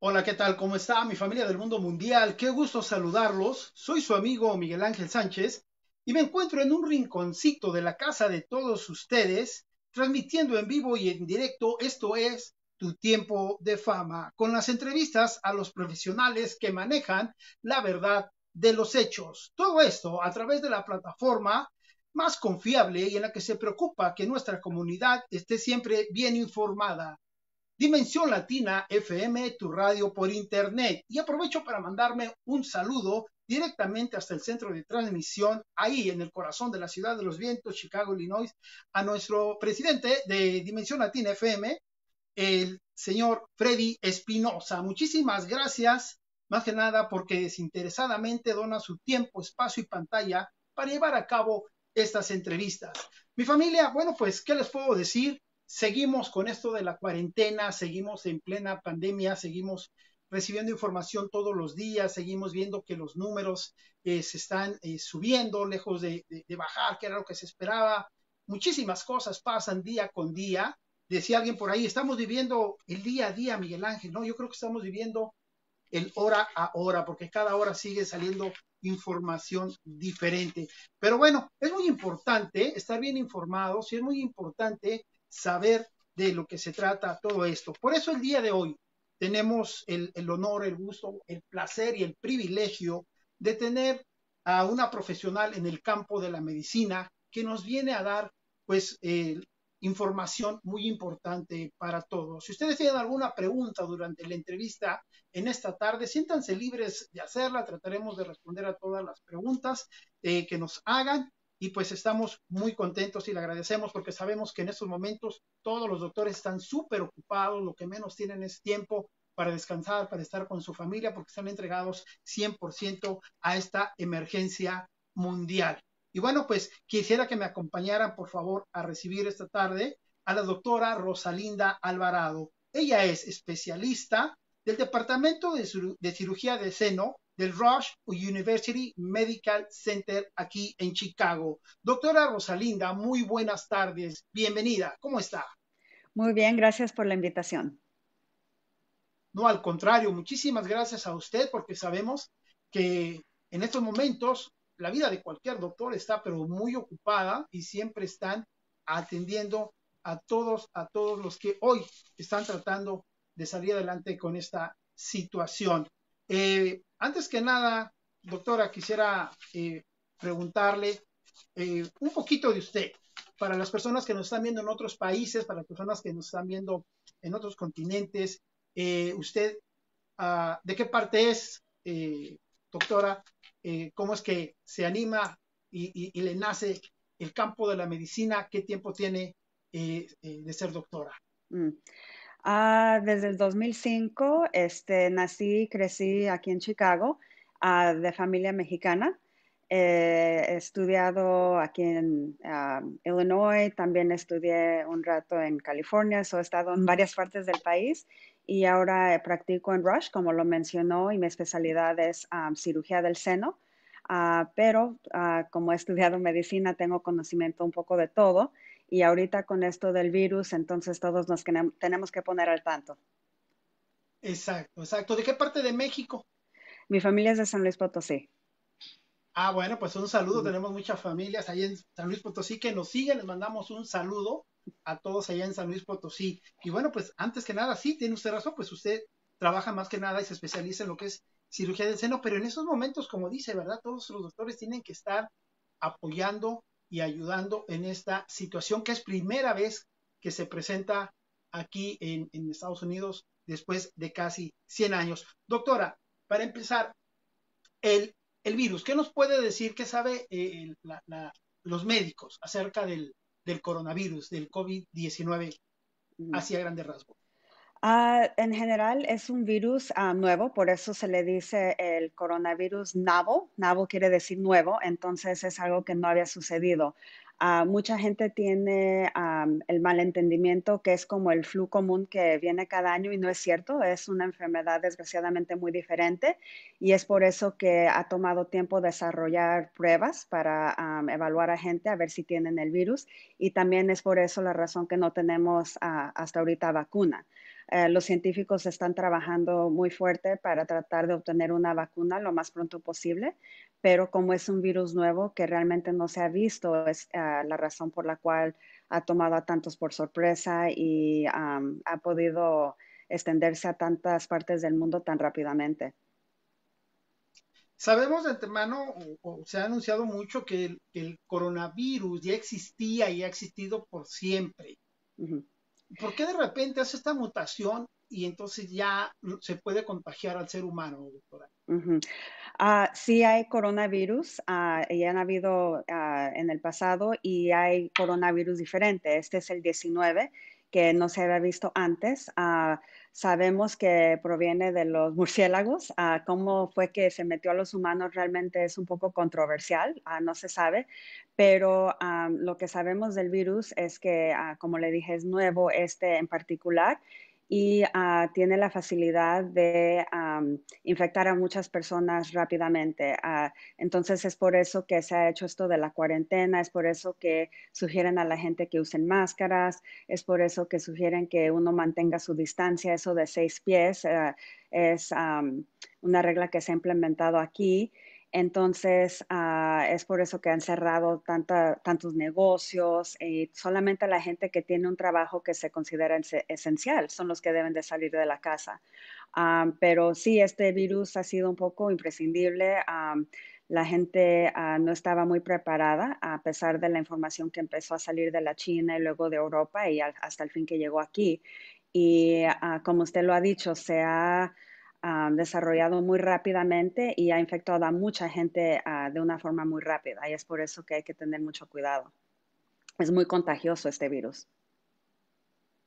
Hola, ¿qué tal? ¿Cómo está mi familia del mundo mundial? Qué gusto saludarlos. Soy su amigo Miguel Ángel Sánchez y me encuentro en un rinconcito de la casa de todos ustedes, transmitiendo en vivo y en directo esto es Tu tiempo de fama, con las entrevistas a los profesionales que manejan la verdad de los hechos. Todo esto a través de la plataforma más confiable y en la que se preocupa que nuestra comunidad esté siempre bien informada. Dimensión Latina FM, tu radio por internet. Y aprovecho para mandarme un saludo directamente hasta el centro de transmisión, ahí en el corazón de la ciudad de los vientos, Chicago, Illinois, a nuestro presidente de Dimensión Latina FM, el señor Freddy Espinosa. Muchísimas gracias, más que nada porque desinteresadamente dona su tiempo, espacio y pantalla para llevar a cabo estas entrevistas. Mi familia, bueno, pues, ¿qué les puedo decir? seguimos con esto de la cuarentena, seguimos en plena pandemia, seguimos recibiendo información todos los días, seguimos viendo que los números eh, se están eh, subiendo, lejos de, de, bajar, que era lo que se esperaba. Muchísimas cosas pasan día con día. Decía alguien por ahí, estamos viviendo el día a día, Miguel Ángel, ¿no? Yo creo que estamos viviendo el hora a hora, porque cada hora sigue saliendo información diferente. Pero bueno, es muy importante estar bien informados y es muy importante saber de lo que se trata todo esto. Por eso el día de hoy tenemos el, honor, el gusto, el placer y el privilegio de tener a una profesional en el campo de la medicina que nos viene a dar pues eh, información muy importante para todos. Si ustedes tienen alguna pregunta durante la entrevista en esta tarde, siéntanse libres de hacerla, trataremos de responder a todas las preguntas eh, que nos hagan y pues estamos muy contentos y le agradecemos porque sabemos que en estos momentos todos los doctores están súper ocupados, lo que menos tienen es tiempo para descansar, para estar con su familia, porque están entregados 100% a esta emergencia mundial. Y bueno, pues quisiera que me acompañaran, por favor, a recibir esta tarde a la doctora Rosalinda Alvarado. Ella es especialista del Departamento de, de Cirugía de Seno del Rush University Medical Center aquí en Chicago. Doctora Rosalinda, muy buenas tardes. Bienvenida. ¿Cómo está? Muy bien, gracias por la invitación. No, al contrario, muchísimas gracias a usted porque sabemos que en estos momentos la vida de cualquier doctor está pero muy ocupada y siempre están atendiendo a todos, a todos los que hoy están tratando de salir adelante con esta situación. Eh, antes que nada, doctora, quisiera eh, preguntarle eh, un poquito de usted para las personas que nos están viendo en otros países, para las personas que nos están viendo en otros continentes. Eh, usted, ah, ¿de qué parte es, doctora? ¿Cómo es que se anima y, le nace el campo de la medicina? ¿Qué tiempo tiene de ser doctora? Mm. Ah, desde el 2005 este, nací y crecí aquí en Chicago, ah, de familia mexicana. Eh, he estudiado aquí en ah, Illinois, también estudié un rato en California, so he estado en varias partes del país y ahora eh, practico en Rush, como lo mencionó, y mi especialidad es cirugía del seno. pero como he estudiado medicina, tengo conocimiento un poco de todo y ahorita con esto del virus, entonces todos nos tenemos que poner al tanto. Exacto, exacto. ¿De qué parte de México? Mi familia es de San Luis Potosí. Ah, bueno, pues un saludo. Tenemos muchas familias ahí en San Luis Potosí que nos siguen. Les mandamos un saludo a todos allá en San Luis Potosí. Y bueno, pues antes que nada, sí, tiene usted razón, pues usted trabaja más que nada y se especializa en lo que es cirugía del seno, pero en esos momentos, como dice, ¿verdad? Todos los doctores tienen que estar apoyando y ayudando en esta situación que es primera vez que se presenta aquí en, Estados Unidos después de casi 100 años. Doctora, para empezar, el, el virus, ¿qué nos puede decir, qué sabe eh, los médicos acerca del, coronavirus, del COVID-19, hacia mm. grandes rasgos? Ah, en general es un virus ah, nuevo, por eso se le dice el coronavirus nabo. Nabo quiere decir nuevo, entonces es algo que no había sucedido. Ah, mucha gente tiene el malentendimiento que es como el flu común que viene cada año y no es cierto, es una enfermedad desgraciadamente muy diferente y es por eso que ha tomado tiempo desarrollar pruebas para evaluar a gente a ver si tienen el virus y también es por eso la razón que no tenemos hasta ahorita vacuna. Eh, los científicos están trabajando muy fuerte para tratar de obtener una vacuna lo más pronto posible, pero como es un virus nuevo que realmente no se ha visto, es ah, la razón por la cual ha tomado a tantos por sorpresa y ha podido extenderse a tantas partes del mundo tan rápidamente. Sabemos de antemano, o, se ha anunciado mucho que el, coronavirus ya existía y ha existido por siempre. ¿por qué de repente hace esta mutación y entonces ya se puede contagiar al ser humano, doctora? Ah, sí hay coronavirus, ah, ya han habido ah, en el pasado y hay coronavirus diferente. Este es el 19 que no se había visto antes sabemos que proviene de los murciélagos. Ah, cómo fue que se metió a los humanos realmente es un poco controversial, ah, no se sabe, pero ah, lo que sabemos del virus es que, como le dije, es nuevo este en particular y ah, tiene la facilidad de ah, infectar a muchas personas rápidamente. Ah, entonces es por eso que se ha hecho esto de la cuarentena, es por eso que sugieren a la gente que usen máscaras, es por eso que sugieren que uno mantenga su distancia, eso de seis pies eh, es una regla que se ha implementado aquí. Entonces, ah, es por eso que han cerrado tantos negocios y eh, solamente la gente que tiene un trabajo que se considera esencial son los que deben de salir de la casa. Ah, pero sí, este virus ha sido un poco imprescindible. Ah, la gente no estaba muy preparada a pesar de la información que empezó a salir de la China y luego de Europa y hasta el fin que llegó aquí. Y como usted lo ha dicho, se ha Ah, desarrollado muy rápidamente y ha infectado a mucha gente ah, de una forma muy rápida y es por eso que hay que tener mucho cuidado. Es muy contagioso este virus.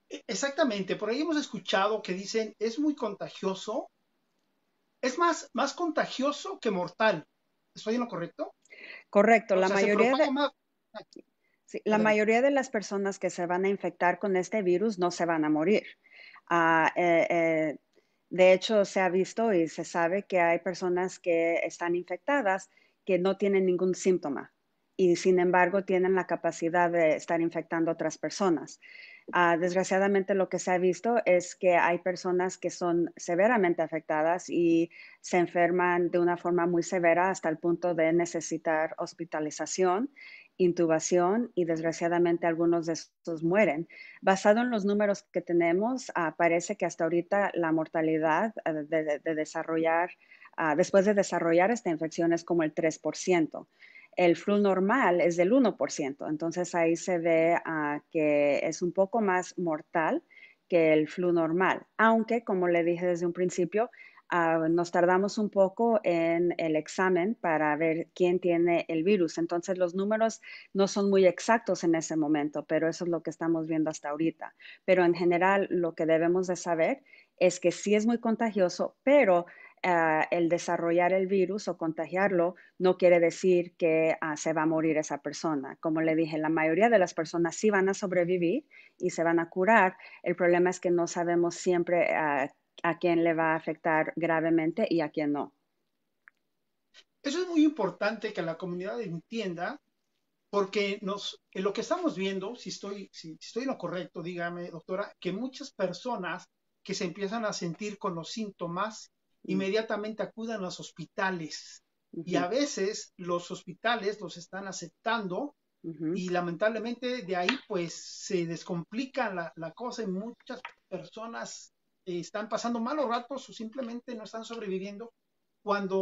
E-, exactamente, por ahí hemos escuchado que dicen es muy contagioso, es más, más contagioso que mortal. ¿Estoy en lo correcto? Correcto, la mayoría de... la mayoría de las personas que se van a infectar con este virus no se van a morir. Ah, eh, eh, de hecho, se ha visto y se sabe que hay personas que están infectadas que no tienen ningún síntoma y sin embargo tienen la capacidad de estar infectando a otras personas. Ah, desgraciadamente lo que se ha visto es que hay personas que son severamente afectadas y se enferman de una forma muy severa hasta el punto de necesitar hospitalización intubación y desgraciadamente algunos de estos mueren. Basado en los números que tenemos, ah, parece que hasta ahorita la mortalidad ah, de, desarrollar, ah, después de desarrollar esta infección es como el 3%. El flu normal es del 1%, entonces ahí se ve que es un poco más mortal que el flu normal, aunque como le dije desde un principio, Ah, nos tardamos un poco en el examen para ver quién tiene el virus. Entonces los números no son muy exactos en ese momento, pero eso es lo que estamos viendo hasta ahorita. Pero en general lo que debemos de saber es que sí es muy contagioso, pero ah, el desarrollar el virus o contagiarlo no quiere decir que ah, se va a morir esa persona. Como le dije, la mayoría de las personas sí van a sobrevivir y se van a curar. El problema es que no sabemos siempre a quién le va a afectar gravemente y a quién no. Eso es muy importante que la comunidad entienda porque nos, lo que estamos viendo, si estoy, si, estoy en lo correcto, dígame, doctora, que muchas personas que se empiezan a sentir con los síntomas, mm. inmediatamente acudan a los hospitales. Y a veces los hospitales los están aceptando y lamentablemente de ahí pues se descomplica la, la cosa y muchas personas están pasando malos ratos o simplemente no están sobreviviendo cuando,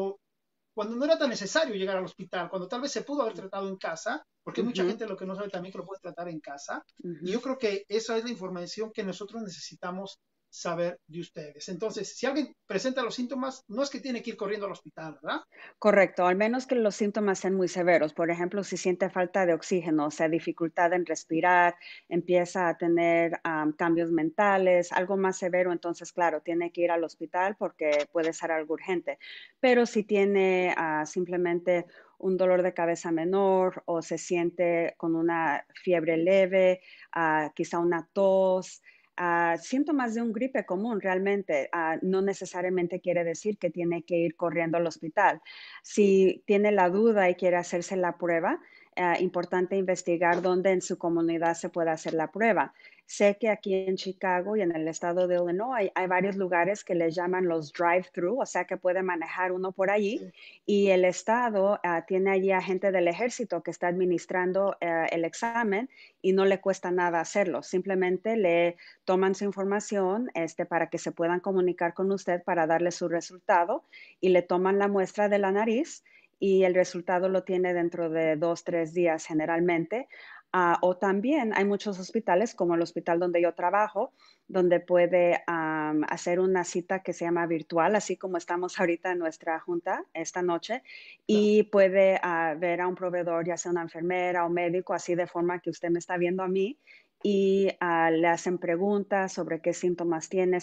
cuando no era tan necesario llegar al hospital, cuando tal vez se pudo haber tratado en casa, porque mucha gente lo que no sabe también que lo puede tratar en casa. Y yo creo que esa es la información que nosotros necesitamos saber de ustedes. Entonces, si alguien presenta los síntomas, no es que tiene que ir corriendo al hospital, ¿verdad? Correcto, al menos que los síntomas sean muy severos. Por ejemplo, si siente falta de oxígeno, o sea, dificultad en respirar, empieza a tener cambios mentales, algo más severo, entonces, claro, tiene que ir al hospital porque puede ser algo urgente. Pero si tiene ah, simplemente un dolor de cabeza menor o se siente con una fiebre leve, ah, quizá una tos, Uh, ah, síntomas de un gripe común realmente ah, no necesariamente quiere decir que tiene que ir corriendo al hospital. Si tiene la duda y quiere hacerse la prueba, es ah, importante investigar dónde en su comunidad se puede hacer la prueba. Sé que aquí en Chicago y en el estado de Illinois hay, varios lugares que les llaman los drive through o sea que puede manejar uno por allí. Y el estado ah, tiene allí a gente del ejército que está administrando eh, el examen y no le cuesta nada hacerlo. Simplemente le toman su información este, para que se puedan comunicar con usted para darle su resultado y le toman la muestra de la nariz y el resultado lo tiene dentro de dos, tres días generalmente. Ah, o también hay muchos hospitales, como el hospital donde yo trabajo, donde puede hacer una cita que se llama virtual, así como estamos ahorita en nuestra junta esta noche, y puede ah, ver a un proveedor, ya sea una enfermera o médico, así de forma que usted me está viendo a mí y ah, le hacen preguntas sobre qué síntomas tiene,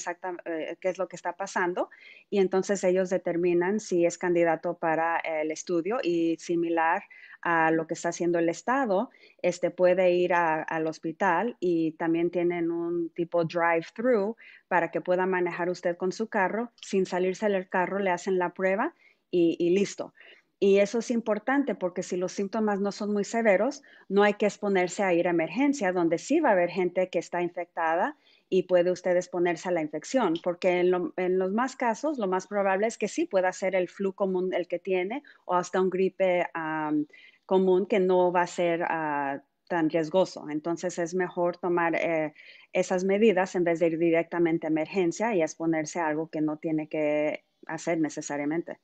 eh, qué es lo que está pasando, y entonces ellos determinan si es candidato para el estudio y similar a lo que está haciendo el Estado, este puede ir al hospital y también tienen un tipo drive-through para que pueda manejar usted con su carro, sin salirse del carro le hacen la prueba y listo. Y eso es importante porque si los síntomas no son muy severos, no hay que exponerse a ir a emergencia, donde sí va a haber gente que está infectada y puede usted exponerse a la infección, porque en, los más casos lo más probable es que sí pueda ser el flu común el que tiene o hasta un gripe ah, común que no va a ser ah, tan riesgoso. Entonces es mejor tomar eh, esas medidas en vez de ir directamente a emergencia y exponerse a algo que no tiene que hacer necesariamente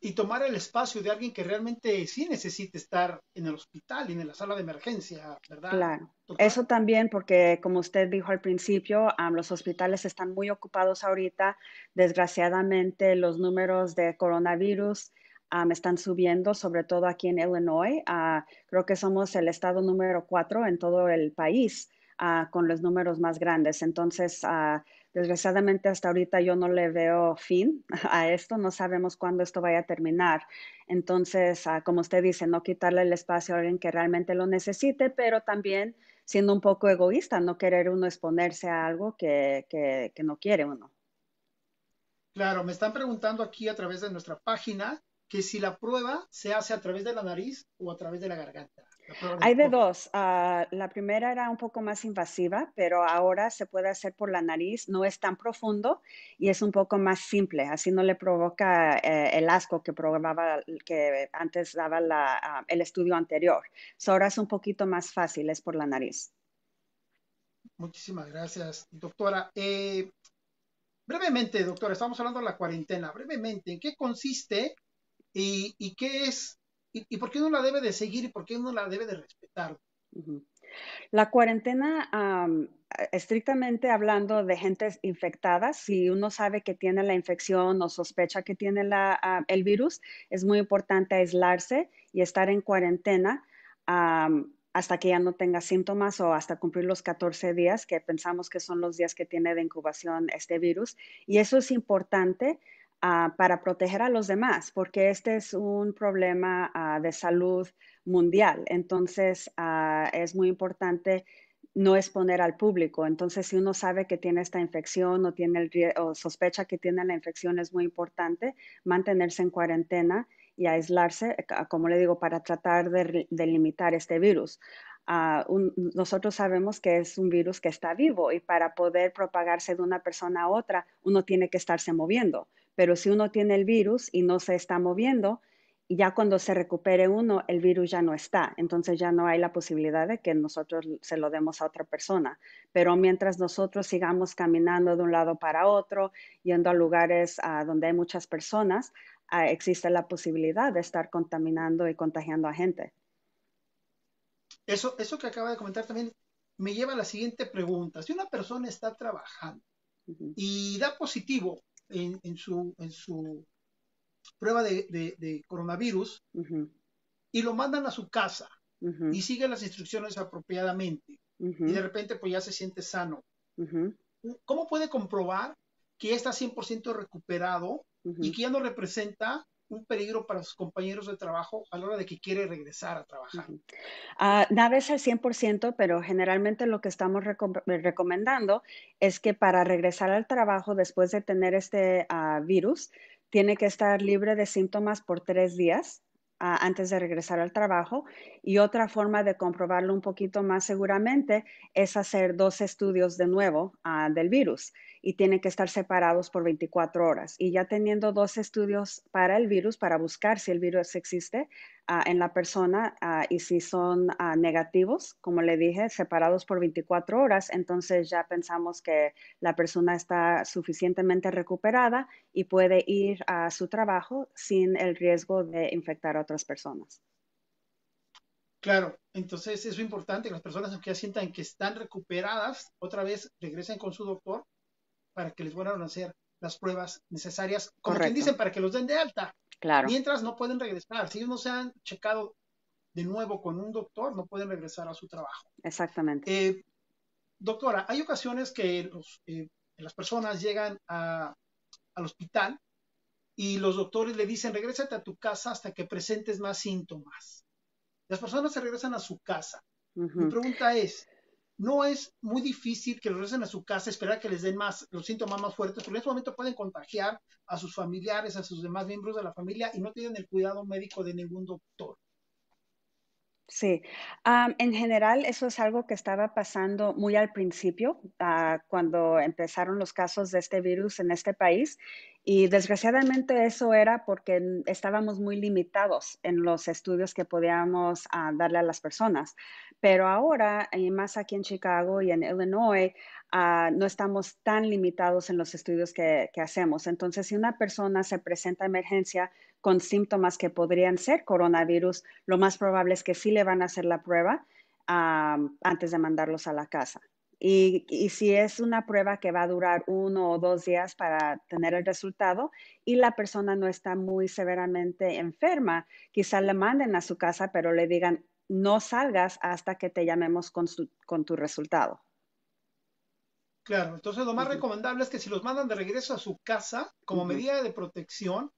y tomar el espacio de alguien que realmente sí necesite estar en el hospital y en la sala de emergencia, ¿verdad? Claro. Eso también, porque como usted dijo al principio, los hospitales están muy ocupados ahorita. Desgraciadamente, los números de coronavirus um, están subiendo, sobre todo aquí en Illinois. Ah, creo que somos el estado número cuatro en todo el país. Ah, con los números más grandes. Entonces, uh, Desgraciadamente hasta ahorita yo no le veo fin a esto, no sabemos cuándo esto vaya a terminar. Entonces, ah, como usted dice, no quitarle el espacio a alguien que realmente lo necesite, pero también siendo un poco egoísta, no querer uno exponerse a algo que no quiere uno. Claro, me están preguntando aquí a través de nuestra página que si la prueba se hace a través de la nariz o a través de la garganta. Hay de dos. Ah, la primera era un poco más invasiva, pero ahora se puede hacer por la nariz. No es tan profundo y es un poco más simple. Así no le provoca eh, el asco que que antes daba ah, el estudio anterior. ahora es un poquito más fácil, es por la nariz. Muchísimas gracias, doctora. Eh, brevemente, doctora, estamos hablando de la cuarentena. Brevemente, ¿en qué consiste y qué es y, por qué uno la debe de seguir y por qué uno la debe de respetar. La cuarentena, estrictamente hablando de gentes infectadas, si uno sabe que tiene la infección o sospecha que tiene el virus, es muy importante aislarse y estar en cuarentena. hasta que ya no tenga síntomas o hasta cumplir los 14 días, que pensamos que son los días que tiene de incubación este virus. Y eso es importante Ah, para proteger a los demás, porque este es un problema ah, de salud mundial. Entonces, ah, es muy importante no exponer al público. Entonces, si uno sabe que tiene esta infección o, tiene sospecha que tiene la infección, es muy importante mantenerse en cuarentena y aislarse, como le digo, para tratar de, limitar este virus. nosotros sabemos que es un virus que está vivo y para poder propagarse de una persona a otra, uno tiene que estarse moviendo. Pero si uno tiene el virus y no se está moviendo, ya cuando se recupere uno, el virus ya no está. Entonces ya no hay la posibilidad de que nosotros se lo demos a otra persona. Pero mientras nosotros sigamos caminando de un lado para otro, yendo a lugares ah, donde hay muchas personas, ah, existe la posibilidad de estar contaminando y contagiando a gente. Eso, eso que acaba de comentar también me lleva a la siguiente pregunta. Si una persona está trabajando y da positivo, en, su, en su prueba de, coronavirus y lo mandan a su casa y siguen las instrucciones apropiadamente y de repente pues ya se siente sano. ¿Cómo puede comprobar que está 100% recuperado y que ya no representa un peligro para sus compañeros de trabajo a la hora de que quiere regresar a trabajar? Ah, nada es al 100%, pero generalmente lo que estamos recomendando es que para regresar al trabajo después de tener este ah, virus, tiene que estar libre de síntomas por tres días antes de regresar al trabajo. Y otra forma de comprobarlo un poquito más seguramente es hacer dos estudios de nuevo ah, del virus y tienen que estar separados por 24 horas. Y ya teniendo dos estudios para el virus, para buscar si el virus existe, Ah, en la persona ah, y si son ah, negativos, como le dije, separados por 24 horas, entonces ya pensamos que la persona está suficientemente recuperada y puede ir a su trabajo sin el riesgo de infectar a otras personas. Claro, entonces es importante que las personas que ya sientan que están recuperadas, otra vez regresen con su doctor para que les vuelvan a hacer las pruebas necesarias, como Correcto. dicen, para que los den de alta. Mientras no pueden regresar, si ellos no se han checado de nuevo con un doctor, no pueden regresar a su trabajo. Exactamente. Eh, doctora, hay ocasiones que eh, las personas llegan al hospital y los doctores le dicen, regrésate a tu casa hasta que presentes más síntomas. Las personas se regresan a su casa. Mi pregunta es, no es muy difícil que regresen a su casa, esperar que les den más los síntomas más fuertes, pero en ese momento pueden contagiar a sus familiares, a sus demás miembros de la familia y no tienen el cuidado médico de ningún doctor. Sí, en general eso es algo que estaba pasando muy al principio, ah, cuando empezaron los casos de este virus en este país y desgraciadamente eso era porque estábamos muy limitados en los estudios que podíamos ah, darle a las personas. Pero ahora, y más aquí en Chicago y en Illinois, ah, no estamos tan limitados en los estudios que, hacemos. Entonces, si una persona se presenta a emergencia con síntomas que podrían ser coronavirus, lo más probable es que sí le van a hacer la prueba ah, antes de mandarlos a la casa. Y, si es una prueba que va a durar uno o dos días para tener el resultado y la persona no está muy severamente enferma, quizá le manden a su casa, pero le digan, no salgas hasta que te llamemos con, tu resultado. Claro, entonces lo más recomendable es que si los mandan de regreso a su casa, como medida de protección,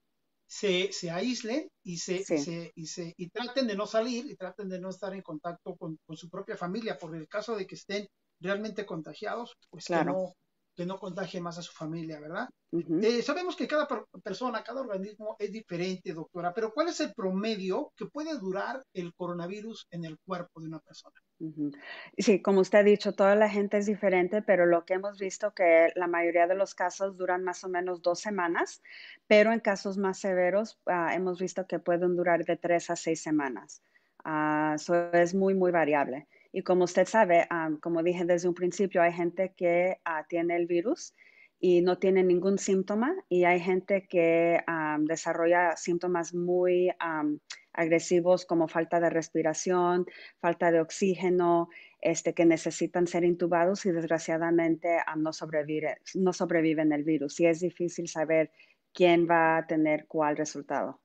se, se aíslen y se, se, y traten de no salir y traten de no estar en contacto con, con su propia familia, por el caso de que estén realmente contagiados, pues que, no, que no contagie más a su familia, ¿verdad? Eh, sabemos que cada persona, cada organismo es diferente, doctora, pero ¿cuál es el promedio que puede durar el coronavirus en el cuerpo de una persona? Sí, como usted ha dicho, toda la gente es diferente, pero lo que hemos visto que la mayoría de los casos duran más o menos dos semanas, pero en casos más severos ah, hemos visto que pueden durar de tres a seis semanas. Eso ah, es muy, muy variable. Y como usted sabe, como dije desde un principio, hay gente que tiene el virus y no tiene ningún síntoma y hay gente que desarrolla síntomas muy agresivos como falta de respiración, falta de oxígeno, este, que necesitan ser intubados y desgraciadamente no, no sobreviven el virus y es difícil saber quién va a tener cuál resultado.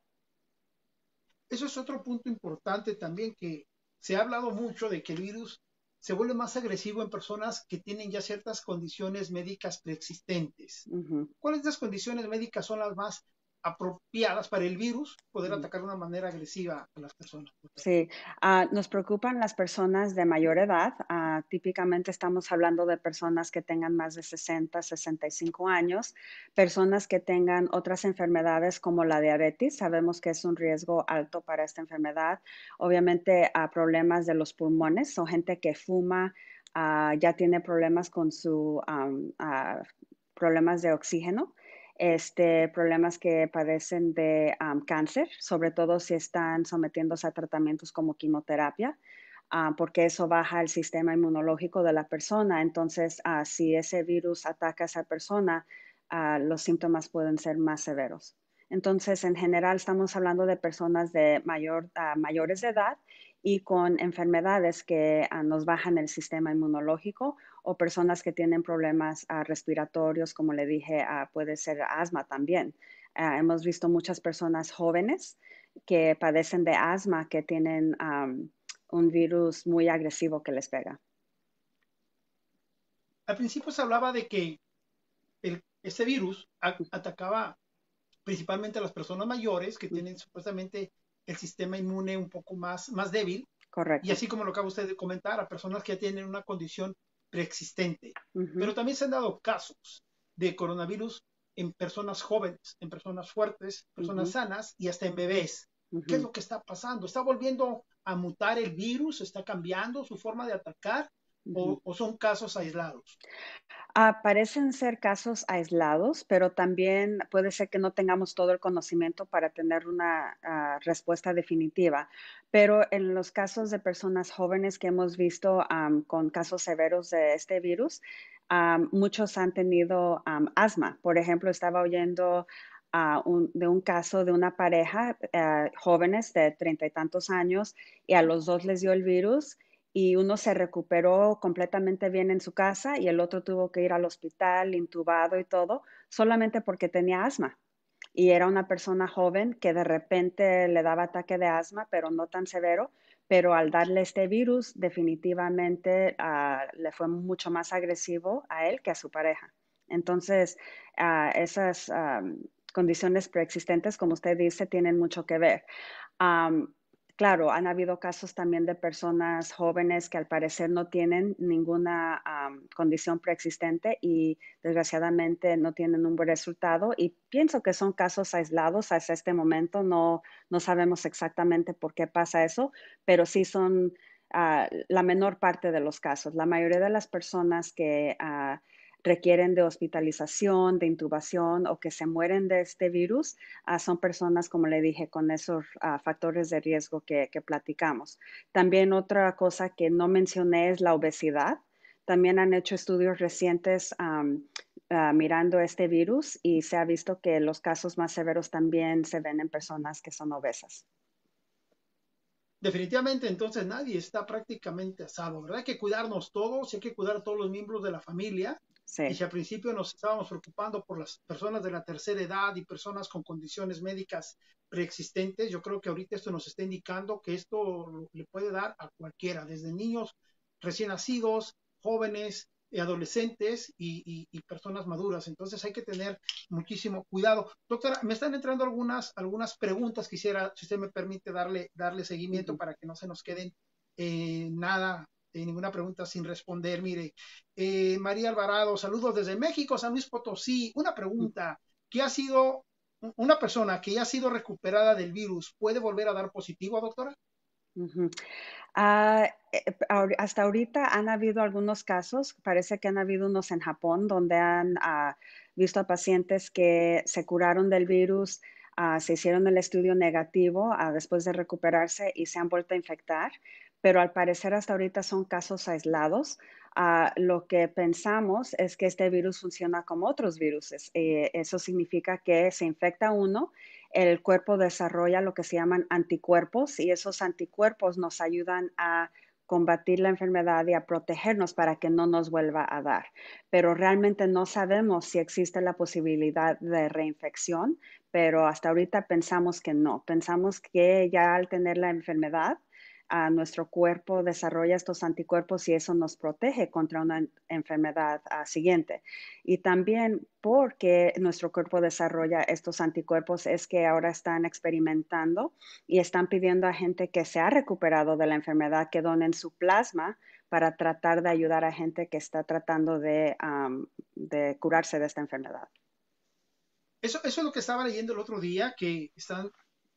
Eso es otro punto importante también que se ha hablado mucho de que el virus se vuelve más agresivo en personas que tienen ya ciertas condiciones médicas preexistentes. ¿Cuáles de las condiciones médicas son las más apropiadas para el virus, poder atacar de una manera agresiva a las personas. Sí, ah, nos preocupan las personas de mayor edad. Ah, típicamente estamos hablando de personas que tengan más de 60, 65 años, personas que tengan otras enfermedades como la diabetes. Sabemos que es un riesgo alto para esta enfermedad. Obviamente, a problemas de los pulmones o gente que fuma. Ah, ya tiene problemas con su problemas de oxígeno este, problemas que padecen de cáncer, sobre todo si están sometiéndose a tratamientos como quimioterapia, ah, porque eso baja el sistema inmunológico de la persona. Entonces, ah, si ese virus ataca a esa persona, ah, los síntomas pueden ser más severos. Entonces, en general, estamos hablando de personas de mayor, mayores de edad y con enfermedades que ah, nos bajan el sistema inmunológico o personas que tienen problemas ah, respiratorios, como le dije, ah, puede ser asma también. hemos visto muchas personas jóvenes que padecen de asma, que tienen un virus muy agresivo que les pega. Al principio se hablaba de que este virus atacaba principalmente a las personas mayores que tienen supuestamente el sistema inmune un poco más, más débil. Correcto. Y así como lo acaba usted de comentar, a personas que ya tienen una condición preexistente. Pero también se han dado casos de coronavirus en personas jóvenes, en personas fuertes, personas sanas y hasta en bebés. ¿Qué es lo que está pasando? ¿Está volviendo a mutar el virus? ¿Está cambiando su forma de atacar? O, o, son casos aislados? parecen ser casos aislados, pero también puede ser que no tengamos todo el conocimiento para tener una ah, respuesta definitiva. Pero en los casos de personas jóvenes que hemos visto con casos severos de este virus, muchos han tenido asma. Por ejemplo, estaba oyendo ah, de un caso de una pareja, eh, jóvenes de treinta y tantos años, y a los dos les dio el virus y uno se recuperó completamente bien en su casa y el otro tuvo que ir al hospital intubado y todo, solamente porque tenía asma. Y era una persona joven que de repente le daba ataque de asma, pero no tan severo, pero al darle este virus definitivamente ah, le fue mucho más agresivo a él que a su pareja. Entonces, ah, esas ah, condiciones preexistentes, como usted dice, tienen mucho que ver. Claro, han habido casos también de personas jóvenes que al parecer no tienen ninguna condición preexistente y desgraciadamente no tienen un buen resultado y pienso que son casos aislados hasta este momento, no, no sabemos exactamente por qué pasa eso, pero sí son ah, la menor parte de los casos. La mayoría de las personas que... Ah, requieren de hospitalización, de intubación o que se mueren de este virus, ah, son personas, como le dije, con esos ah, factores de riesgo que, platicamos. También otra cosa que no mencioné es la obesidad. También han hecho estudios recientes ah, mirando este virus y se ha visto que los casos más severos también se ven en personas que son obesas. Definitivamente, entonces nadie está prácticamente asado, ¿verdad? Hay que cuidarnos todos y hay que cuidar a todos los miembros de la familia y si al principio nos estábamos preocupando por las personas de la tercera edad y personas con condiciones médicas preexistentes, yo creo que ahorita esto nos está indicando que esto le puede dar a cualquiera, desde niños recién nacidos, jóvenes, eh, adolescentes y, y, y, personas maduras. Entonces hay que tener muchísimo cuidado. Doctora, me están entrando algunas, algunas preguntas. Quisiera, si usted me permite, darle, darle seguimiento para que no se nos queden eh, nada eh, ninguna pregunta sin responder. Mire, eh, María Alvarado, saludos desde México, San Luis Potosí. Una pregunta, ¿qué ha sido una persona que ya ha sido recuperada del virus puede volver a dar positivo, doctora? Ah, eh, hasta ahorita han habido algunos casos, parece que han habido unos en Japón donde han ah, visto a pacientes que se curaron del virus, ah, se hicieron el estudio negativo después de recuperarse y se han vuelto a infectar pero al parecer hasta ahorita son casos aislados. Ah, lo que pensamos es que este virus funciona como otros virus. Eh, eso significa que se infecta uno, el cuerpo desarrolla lo que se llaman anticuerpos y esos anticuerpos nos ayudan a combatir la enfermedad y a protegernos para que no nos vuelva a dar. Pero realmente no sabemos si existe la posibilidad de reinfección, pero hasta ahorita pensamos que no. Pensamos que ya al tener la enfermedad a nuestro cuerpo desarrolla estos anticuerpos y eso nos protege contra una enfermedad ah, siguiente. Y también porque nuestro cuerpo desarrolla estos anticuerpos es que ahora están experimentando y están pidiendo a gente que se ha recuperado de la enfermedad que donen su plasma para tratar de ayudar a gente que está tratando de, curarse de esta enfermedad. Eso, eso es lo que estaba leyendo el otro día, que están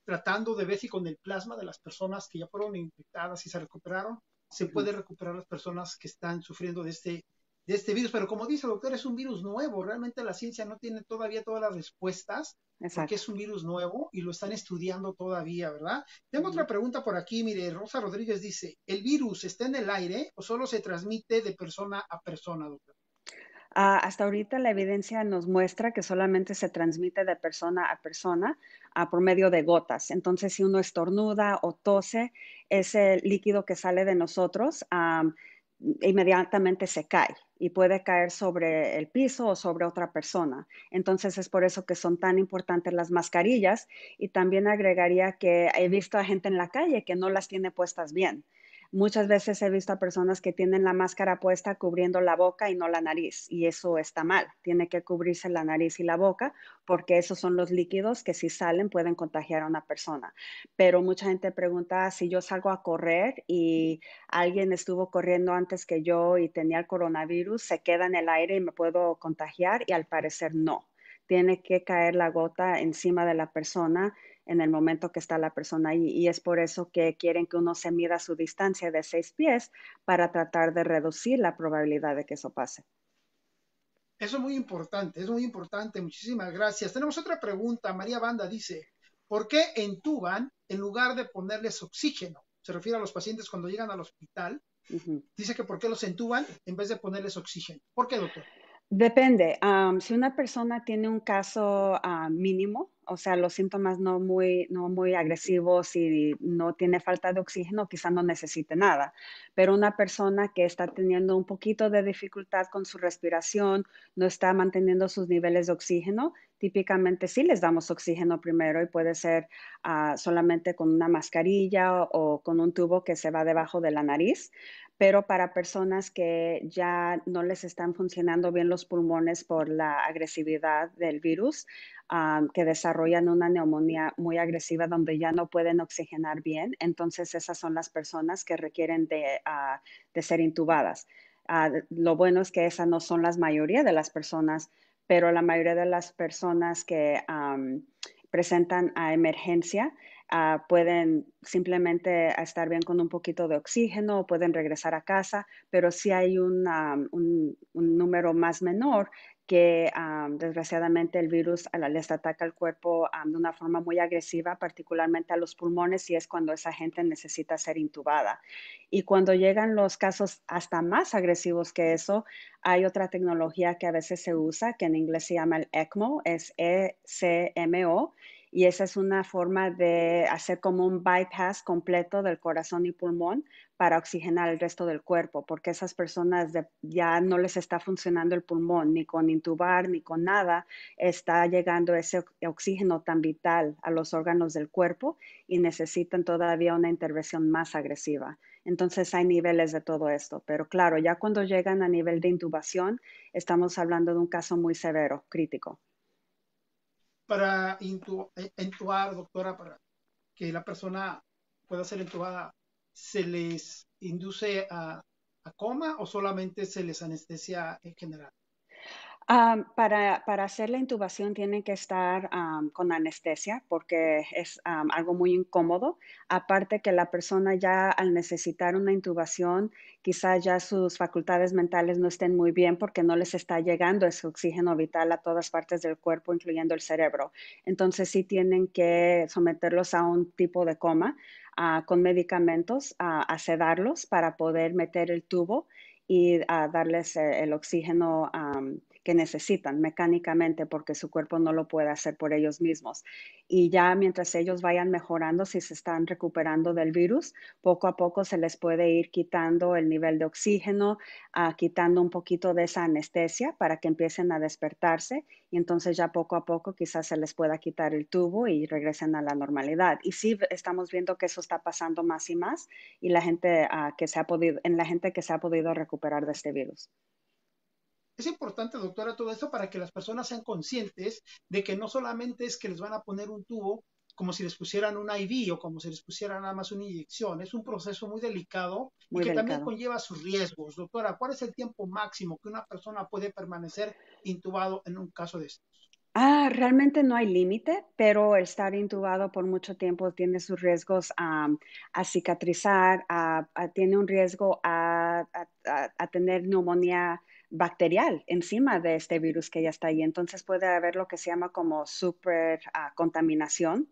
tratando de ver si con el plasma de las personas que ya fueron infectadas y se recuperaron, se puede recuperar las personas que están sufriendo de este, de este virus. Pero como dice el doctor, es un virus nuevo. Realmente la ciencia no tiene todavía todas las respuestas porque es un virus nuevo y lo están estudiando todavía, ¿verdad? Tengo otra pregunta por aquí. Mire, Rosa Rodríguez dice, ¿el virus está en el aire o solo se transmite de persona a persona, doctor? Ah, hasta ahorita la evidencia nos muestra que solamente se transmite de persona a persona ah, por medio de gotas. Entonces, si uno estornuda o tose, ese líquido que sale de nosotros ah, inmediatamente se cae y puede caer sobre el piso o sobre otra persona. Entonces es por eso que son tan importantes las mascarillas y también agregaría que he visto a gente en la calle que no las tiene puestas bien. Muchas veces he visto a personas que tienen la máscara puesta cubriendo la boca y no la nariz, y eso está mal. Tiene que cubrirse la nariz y la boca porque esos son los líquidos que si salen pueden contagiar a una persona. Pero mucha gente pregunta ah, si yo salgo a correr y alguien estuvo corriendo antes que yo y tenía el coronavirus, ¿se queda en el aire y me puedo contagiar? Y al parecer no. Tiene que caer la gota encima de la persona en el momento que está la persona ahí. Y es por eso que quieren que uno se mida su distancia de seis pies para tratar de reducir la probabilidad de que eso pase. Eso es muy importante, es muy importante. Muchísimas gracias. Tenemos otra pregunta. María Banda dice, ¿por qué entuban en lugar de ponerles oxígeno? Se refiere a los pacientes cuando llegan al hospital. Dice que ¿por qué los entuban en vez de ponerles oxígeno? ¿Por qué, doctor? Depende. si una persona tiene un caso ah, mínimo, o sea, los síntomas no muy, agresivos y no tiene falta de oxígeno, quizá no necesite nada. Pero una persona que está teniendo un poquito de dificultad con su respiración, no está manteniendo sus niveles de oxígeno, típicamente sí les damos oxígeno primero y puede ser ah, solamente con una mascarilla o, con un tubo que se va debajo de la nariz pero para personas que ya no les están funcionando bien los pulmones por la agresividad del virus, ah, que desarrollan una neumonía muy agresiva donde ya no pueden oxigenar bien, entonces esas son las personas que requieren de, ah, ser intubadas. Ah, lo bueno es que esas no son las mayoría de las personas, pero la mayoría de las personas que presentan a emergencia, Ah, pueden simplemente estar bien con un poquito de oxígeno pueden regresar a casa, pero si hay un, número más menor que ah, desgraciadamente el virus les ataca al cuerpo ah, de una forma muy agresiva, particularmente a los pulmones, y es cuando esa gente necesita ser intubada. Y cuando llegan los casos hasta más agresivos que eso, hay otra tecnología que a veces se usa, que en inglés se llama el ECMO, es E-C-M-O, e c m o y esa es una forma de hacer como un bypass completo del corazón y pulmón para oxigenar el resto del cuerpo, porque esas personas ya no les está funcionando el pulmón, ni con intubar, ni con nada, está llegando ese oxígeno tan vital a los órganos del cuerpo y necesitan todavía una intervención más agresiva. Entonces hay niveles de todo esto, pero claro, ya cuando llegan a nivel de intubación, estamos hablando de un caso muy severo, crítico para entuar e, entubar, doctora, para que la persona pueda ser entubada, ¿se les induce a coma o solamente se les anestesia en general? Ah, para, hacer la intubación tienen que estar ah, con anestesia porque es ah, algo muy incómodo. Aparte que la persona ya al necesitar una intubación, quizás ya sus facultades mentales no estén muy bien porque no les está llegando ese oxígeno vital a todas partes del cuerpo, incluyendo el cerebro. Entonces sí tienen que someterlos a un tipo de coma con medicamentos, a sedarlos para poder meter el tubo y darles eh, el, oxígeno que necesitan mecánicamente porque su cuerpo no lo puede hacer por ellos mismos. Y ya mientras ellos vayan mejorando, si se están recuperando del virus, poco a poco se les puede ir quitando el nivel de oxígeno, ah, quitando un poquito de esa anestesia para que empiecen a despertarse y entonces ya poco a poco quizás se les pueda quitar el tubo y regresen a la normalidad. Y sí estamos viendo que eso está pasando más y más y la gente ah, que en la gente que se ha podido recuperar de este virus. Es importante, doctora, todo esto para que las personas sean conscientes de que no solamente es que les van a poner un tubo como si les pusieran un IV o como si les pusieran nada más una inyección. Es un proceso muy delicado que también conlleva sus riesgos. Doctora, ¿cuál es el tiempo máximo que una persona puede permanecer intubado en un caso de estos? Ah, realmente no hay límite, pero estar intubado por mucho tiempo tiene sus riesgos a cicatrizar, tiene un riesgo a, a tener neumonía bacterial encima de este virus que ya está ahí. Entonces puede haber lo que se llama como super ah, contaminación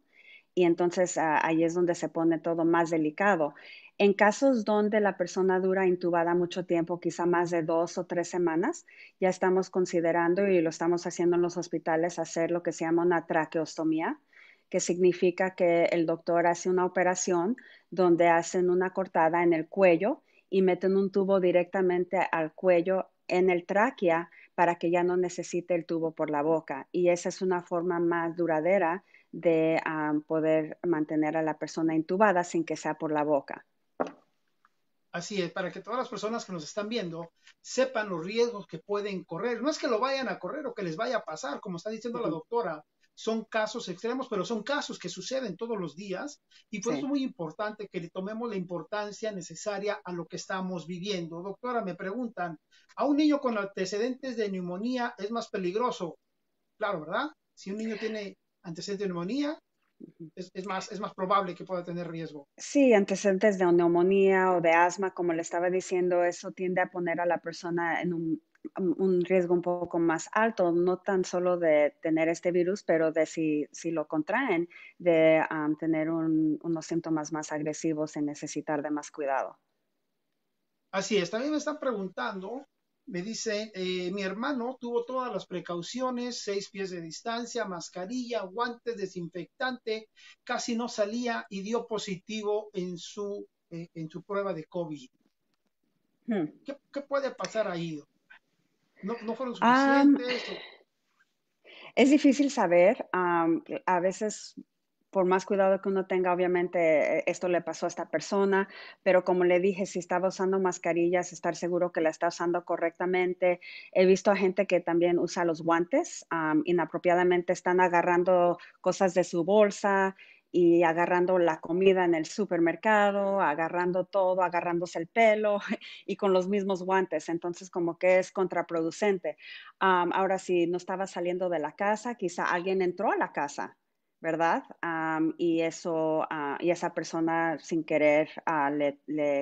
y entonces ah, ahí es donde se pone todo más delicado. En casos donde la persona dura intubada mucho tiempo, quizá más de dos o tres semanas, ya estamos considerando y lo estamos haciendo en los hospitales hacer lo que se llama una traqueostomía, que significa que el doctor hace una operación donde hacen una cortada en el cuello y meten un tubo directamente al cuello en el tráquea para que ya no necesite el tubo por la boca. Y esa es una forma más duradera de ah, poder mantener a la persona intubada sin que sea por la boca. Así es, para que todas las personas que nos están viendo sepan los riesgos que pueden correr. No es que lo vayan a correr o que les vaya a pasar, como está diciendo la doctora, son casos extremos, pero son casos que suceden todos los días y por eso es muy importante que le tomemos la importancia necesaria a lo que estamos viviendo. Doctora, me preguntan, ¿a un niño con antecedentes de neumonía es más peligroso? Claro, ¿verdad? Si un niño tiene antecedentes de neumonía, es, más, es más probable que pueda tener riesgo. Sí, antecedentes de neumonía o de asma, como le estaba diciendo, eso tiende a poner a la persona en un Mm, un riesgo un poco más alto, no tan solo de tener este virus, pero de si, lo contraen, de tener unos síntomas más agresivos y necesitar de más cuidado. Así es, también me están preguntando, me dice, eh, mi hermano tuvo todas las precauciones, seis pies de distancia, mascarilla, guantes, desinfectante, casi no salía y dio positivo en su, eh, en su prueba de COVID. Hmm. ¿Qué, ¿Qué puede pasar ahí? ¿No, fueron suficientes? es difícil saber. a veces por más cuidado que uno tenga, obviamente eh, esto le pasó a esta persona, pero como le dije, si estaba usando mascarillas, estar seguro que la está usando correctamente. He visto a gente que también usa los guantes, inapropiadamente están agarrando cosas de su bolsa y agarrando la comida en el supermercado, agarrando todo, agarrándose el pelo y con los mismos guantes. Entonces, como que es contraproducente. ahora, si no estaba saliendo de la casa, quizá alguien entró a la casa, ¿verdad? y eso, ah, y esa persona sin querer ah, le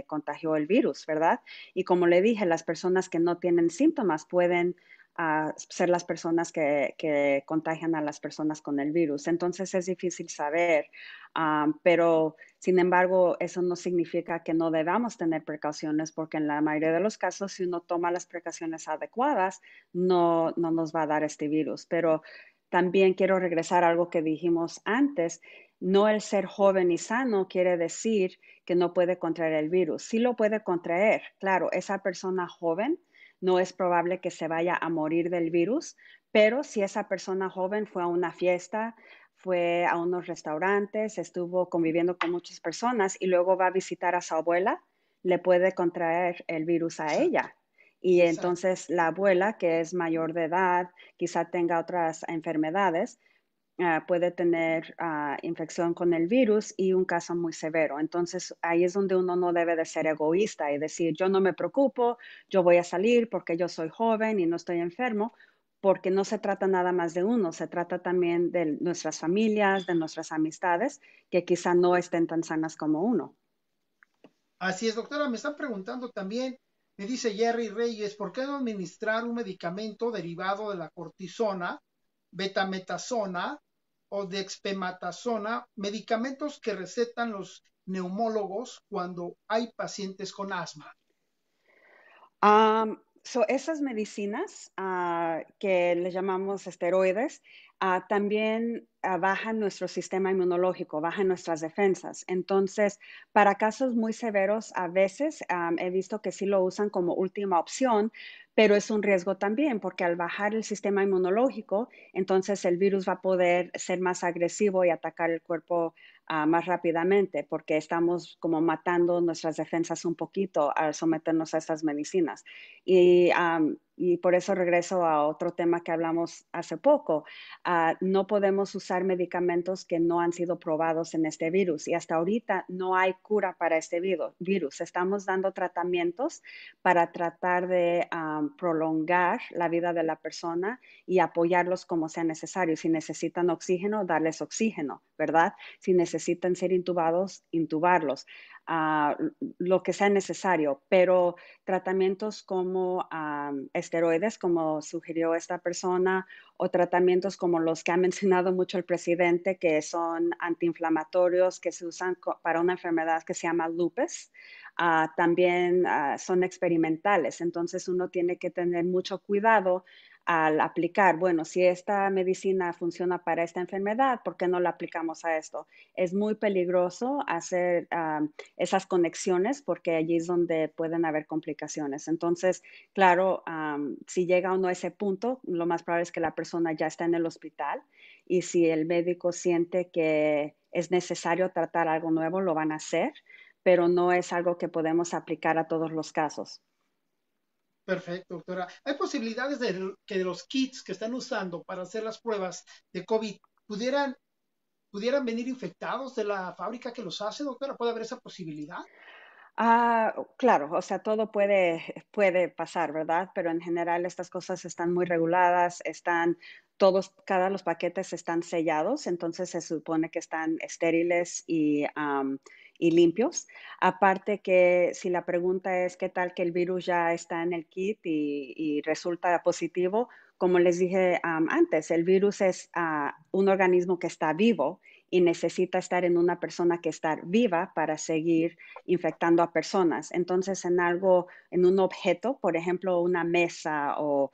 contagió el virus, ¿verdad? Y como le dije, las personas que no tienen síntomas pueden a ser las personas que, contagian a las personas con el virus. Entonces es difícil saber, ah, pero sin embargo eso no significa que no debamos tener precauciones porque en la mayoría de los casos si uno toma las precauciones adecuadas no, no nos va a dar este virus. Pero también quiero regresar a algo que dijimos antes, no el ser joven y sano quiere decir que no puede contraer el virus, sí lo puede contraer, claro, esa persona joven no es probable que se vaya a morir del virus, pero si esa persona joven fue a una fiesta, fue a unos restaurantes, estuvo conviviendo con muchas personas y luego va a visitar a su abuela, le puede contraer el virus a ella. Y entonces la abuela, que es mayor de edad, quizá tenga otras enfermedades, Ah, puede tener ah, infección con el virus y un caso muy severo. Entonces ahí es donde uno no debe de ser egoísta y decir, yo no me preocupo, yo voy a salir porque yo soy joven y no estoy enfermo, porque no se trata nada más de uno, se trata también de nuestras familias, de nuestras amistades, que quizá no estén tan sanas como uno. Así es, doctora, me están preguntando también, me dice Jerry Reyes, ¿por qué no administrar un medicamento derivado de la cortisona? betametasona o dexpematazona, medicamentos que recetan los neumólogos cuando hay pacientes con asma? esas medicinas ah, que le llamamos esteroides ah, también Ah, baja nuestro sistema inmunológico, baja nuestras defensas. Entonces, para casos muy severos, a veces ah, he visto que sí lo usan como última opción, pero es un riesgo también, porque al bajar el sistema inmunológico, entonces el virus va a poder ser más agresivo y atacar el cuerpo ah, más rápidamente, porque estamos como matando nuestras defensas un poquito al someternos a estas medicinas. Y y por eso regreso a otro tema que hablamos hace poco. Ah, no podemos usar medicamentos que no han sido probados en este virus y hasta ahorita no hay cura para este virus. Estamos dando tratamientos para tratar de ah, prolongar la vida de la persona y apoyarlos como sea necesario. Si necesitan oxígeno, darles oxígeno, ¿verdad? Si necesitan ser intubados, intubarlos. Ah, lo que sea necesario, pero tratamientos como esteroides, como sugirió esta persona, o tratamientos como los que ha mencionado mucho el presidente, que son antiinflamatorios que se usan para una enfermedad que se llama lupus, ah, también ah, son experimentales. Entonces uno tiene que tener mucho cuidado al aplicar, bueno, si esta medicina funciona para esta enfermedad, ¿por qué no la aplicamos a esto? Es muy peligroso hacer ah, esas conexiones porque allí es donde pueden haber complicaciones. Entonces, claro, ah, si llega uno a ese punto, lo más probable es que la persona ya está en el hospital y si el médico siente que es necesario tratar algo nuevo, lo van a hacer, pero no es algo que podemos aplicar a todos los casos. Perfecto, doctora. ¿Hay posibilidades de que los kits que están usando para hacer las pruebas de COVID pudieran, pudieran venir infectados de la fábrica que los hace, doctora? ¿Puede haber esa posibilidad? Ah, claro, o sea, todo puede, puede pasar, ¿verdad? Pero en general estas cosas están muy reguladas, están todos, cada los paquetes están sellados, entonces se supone que están estériles y y limpios. Aparte que si la pregunta es qué tal que el virus ya está en el kit y, resulta positivo, como les dije antes, el virus es ah, un organismo que está vivo y necesita estar en una persona que está viva para seguir infectando a personas. Entonces, en algo, en un objeto, por ejemplo, una mesa o,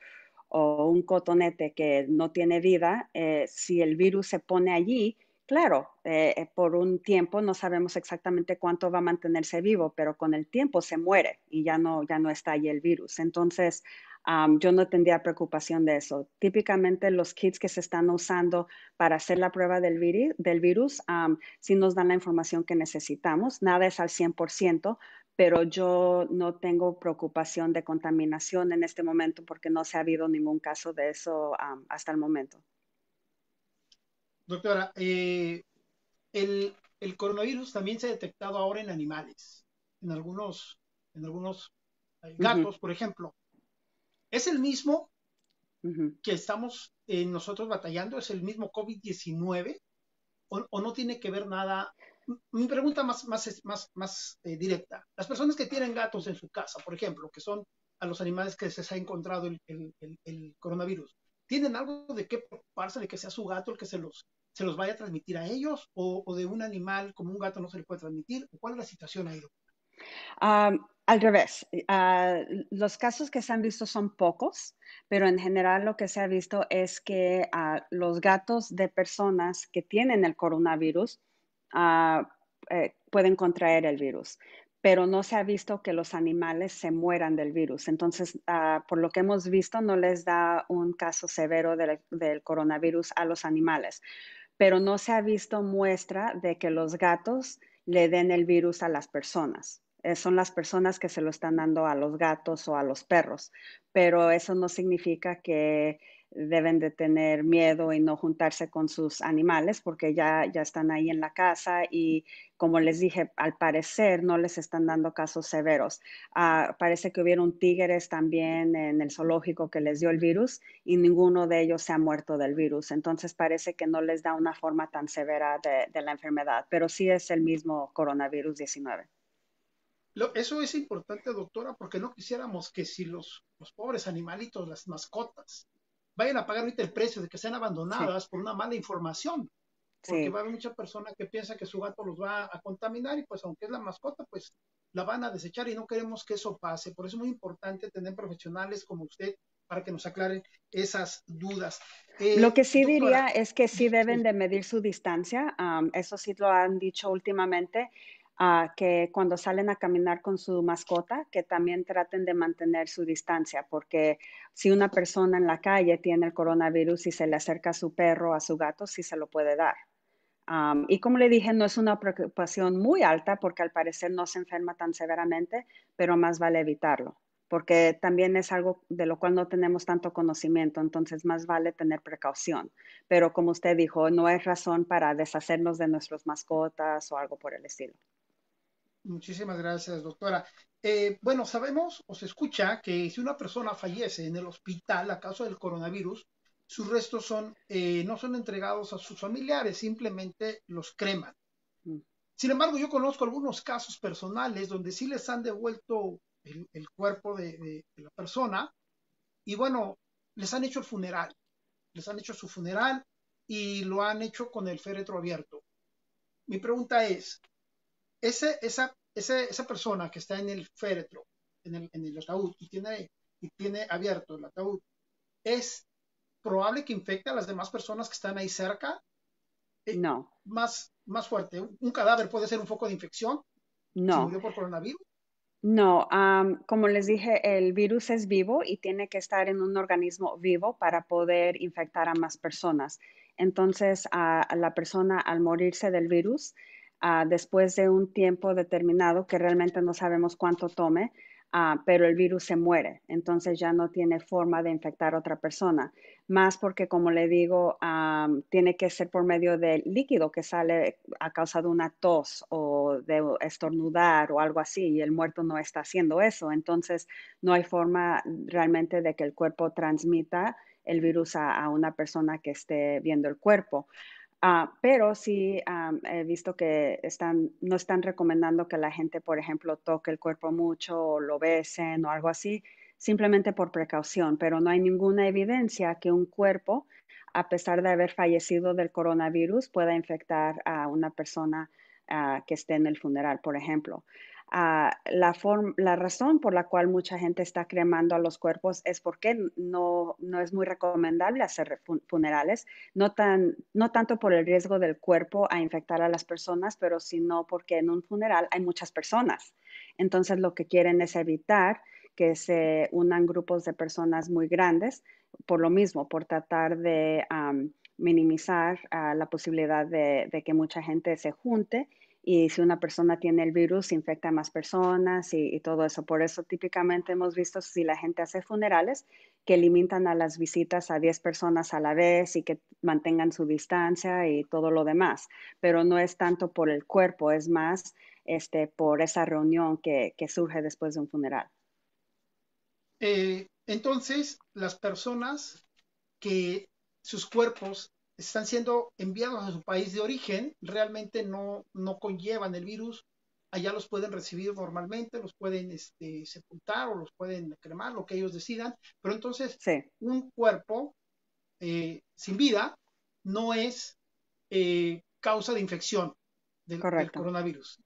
un cotonete que no tiene vida, eh, si el virus se pone allí, Claro, eh, eh, por un tiempo no sabemos exactamente cuánto va a mantenerse vivo, pero con el tiempo se muere y ya no, ya no está ahí el virus. Entonces, yo no tendría preocupación de eso. Típicamente los kits que se están usando para hacer la prueba del, virus, del sí nos dan la información que necesitamos. Nada es al 100%, pero yo no tengo preocupación de contaminación en este momento porque no se ha habido ningún caso de eso hasta el momento. Doctora, eh, el, coronavirus también se ha detectado ahora en animales, en algunos, en algunos eh, gatos, por ejemplo. ¿Es el mismo que estamos eh, nosotros batallando? ¿Es el mismo COVID-19? O, no tiene que ver nada? Mi pregunta más, más, más, más directa. Las personas que tienen gatos en su casa, por ejemplo, que son a los animales que se les ha encontrado el coronavirus, tienen algo de qué preocuparse de que sea su gato el que se los, vaya a transmitir a ellos o, de un animal como un gato no se le puede transmitir? ¿Cuál es la situación ahí? al revés, ah, los casos que se han visto son pocos, pero en general lo que se ha visto es que ah, los gatos de personas que tienen el coronavirus ah, eh, pueden contraer el virus pero no se ha visto que los animales se mueran del virus. Entonces, ah, por lo que hemos visto, no les da un caso severo del coronavirus a los animales, pero no se ha visto muestra de que los gatos le den el virus a las personas eh, son las personas que se lo están dando a los gatos o a los perros, pero eso no significa que deben de tener miedo y no juntarse con sus animales porque ya, ya están ahí en la casa y como les dije, al parecer no les están dando casos severos. Ah, parece que hubieron tigres también en el zoológico que les dio el virus y ninguno de ellos se ha muerto del virus. Entonces parece que no les da una forma tan severa de, la enfermedad, pero sí es el mismo coronavirus 19. eso es importante, doctora, porque no quisiéramos que si los, los pobres animalitos, las mascotas, vayan a pagar ahorita el precio de que sean abandonadas por una mala información. Porque va a haber mucha persona que piensa que su gato los va a contaminar y pues aunque es la mascota, pues la van a desechar y no queremos que eso pase. Por eso es muy importante tener profesionales como usted para que nos aclaren esas dudas. Eh, lo que sí diría es que sí deben de medir su distancia, eso sí lo han dicho últimamente que cuando salen a caminar con su mascota, que también traten de mantener su distancia, porque si una persona en la calle tiene el coronavirus y se le acerca a su perro, a su gato, sí se lo puede dar. y como le dije, no es una preocupación muy alta porque al parecer no se enferma tan severamente, pero más vale evitarlo, porque también es algo de lo cual no tenemos tanto conocimiento, entonces más vale tener precaución. Pero como usted dijo, no es razón para deshacernos de nuestras mascotas o algo por el estilo. Muchísimas gracias, doctora. Eh, bueno, sabemos o se escucha que si una persona fallece en el hospital a causa del coronavirus, sus restos son, eh, no son entregados a sus familiares, simplemente los creman. Mm. Sin embargo, yo conozco algunos casos personales donde sí les han devuelto el, cuerpo de la persona y bueno, les han hecho el funeral, les han hecho su funeral y lo han hecho con el féretro abierto. Mi pregunta es, ese, esa, persona que está en el féretro, en el, ataúd, y tiene, y tiene abierto el ataúd, es probable que infecte a las demás personas que están ahí cerca. Eh, no. Más, más fuerte. Un cadáver puede ser un foco de infección. No. ¿Se por coronavirus? No, como les dije, el virus es vivo y tiene que estar en un organismo vivo para poder infectar a más personas. Entonces, a la persona al morirse del virus Ah, después de un tiempo determinado, que realmente no sabemos cuánto tome, ah, pero el virus se muere, entonces ya no tiene forma de infectar a otra persona. Más porque, como le digo, ah, tiene que ser por medio del líquido que sale a causa de una tos o de estornudar o algo así, y el muerto no está haciendo eso. Entonces, no hay forma realmente de que el cuerpo transmita el virus a una persona que esté viendo el cuerpo. Ah, pero sí he visto que no están recomendando que la gente, por ejemplo, toque el cuerpo mucho o lo besen o algo así, simplemente por precaución, pero no hay ninguna evidencia que un cuerpo, a pesar de haber fallecido del coronavirus, pueda infectar a una persona ah, que esté en el funeral, por ejemplo. Ah, la, razón por la cual mucha gente está cremando a los cuerpos es porque no, es muy recomendable hacer funerales, no, tanto por el riesgo del cuerpo a infectar a las personas, pero sino porque en un funeral hay muchas personas. Entonces lo que quieren es evitar que se unan grupos de personas muy grandes, por lo mismo, por tratar de minimizar ah, la posibilidad de que mucha gente se junte y si una persona tiene el virus, infecta a más personas y, todo eso. Por eso típicamente hemos visto si la gente hace funerales que limitan a las visitas a 10 personas a la vez y que mantengan su distancia y todo lo demás. Pero no es tanto por el cuerpo, es más este, por esa reunión que, surge después de un funeral. Eh, entonces, las personas que sus cuerpos están siendo enviados a su país de origen, realmente no, no conllevan el virus, allá los pueden recibir normalmente, los pueden este, sepultar o los pueden cremar, lo que ellos decidan, pero entonces un cuerpo eh, sin vida no es eh, causa de infección del, coronavirus.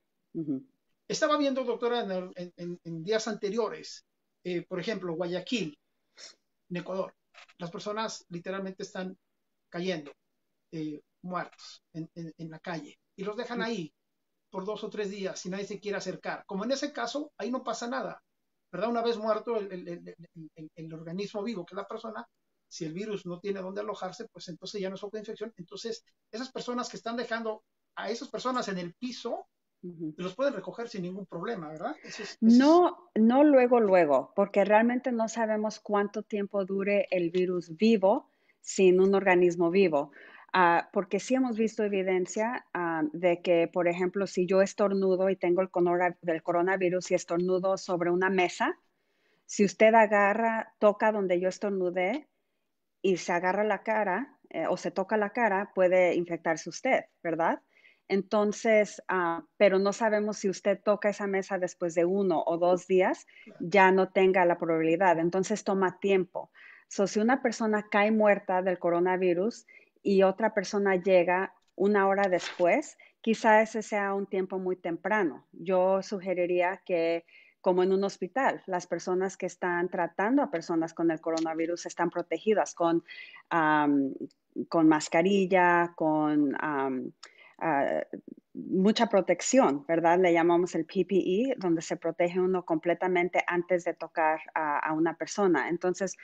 Estaba viendo, doctora, en, días anteriores, eh, por ejemplo, Guayaquil, en Ecuador, las personas literalmente están cayendo. Eh, muertos en, la calle y los dejan ahí por dos o tres días si nadie se quiere acercar. Como en ese caso, ahí no pasa nada, ¿verdad? Una vez muerto el, organismo vivo, que es la persona, si el virus no tiene dónde alojarse, pues entonces ya no es otra infección. Entonces, esas personas que están dejando a esas personas en el piso, los pueden recoger sin ningún problema, ¿verdad? no, no luego, luego, porque realmente no sabemos cuánto tiempo dure el virus vivo sin un organismo vivo. Ah, porque sí hemos visto evidencia ah, de que, por ejemplo, si yo estornudo y tengo el coronavirus y estornudo sobre una mesa, si usted agarra, toca donde yo estornudé y se agarra la cara eh, o se toca la cara, puede infectarse usted, ¿verdad? Entonces, ah, pero no sabemos si usted toca esa mesa después de uno o dos días, ya no tenga la probabilidad. Entonces toma tiempo. So, si una persona cae muerta del coronavirus y otra persona llega una hora después, quizá ese sea un tiempo muy temprano. Yo sugeriría que como en un hospital. Las personas que están tratando a personas con el coronavirus están protegidas con, con mascarilla, con ah, mucha protección, ¿verdad? Le llamamos el PPE, donde se protege uno completamente antes de tocar a una persona. Entonces,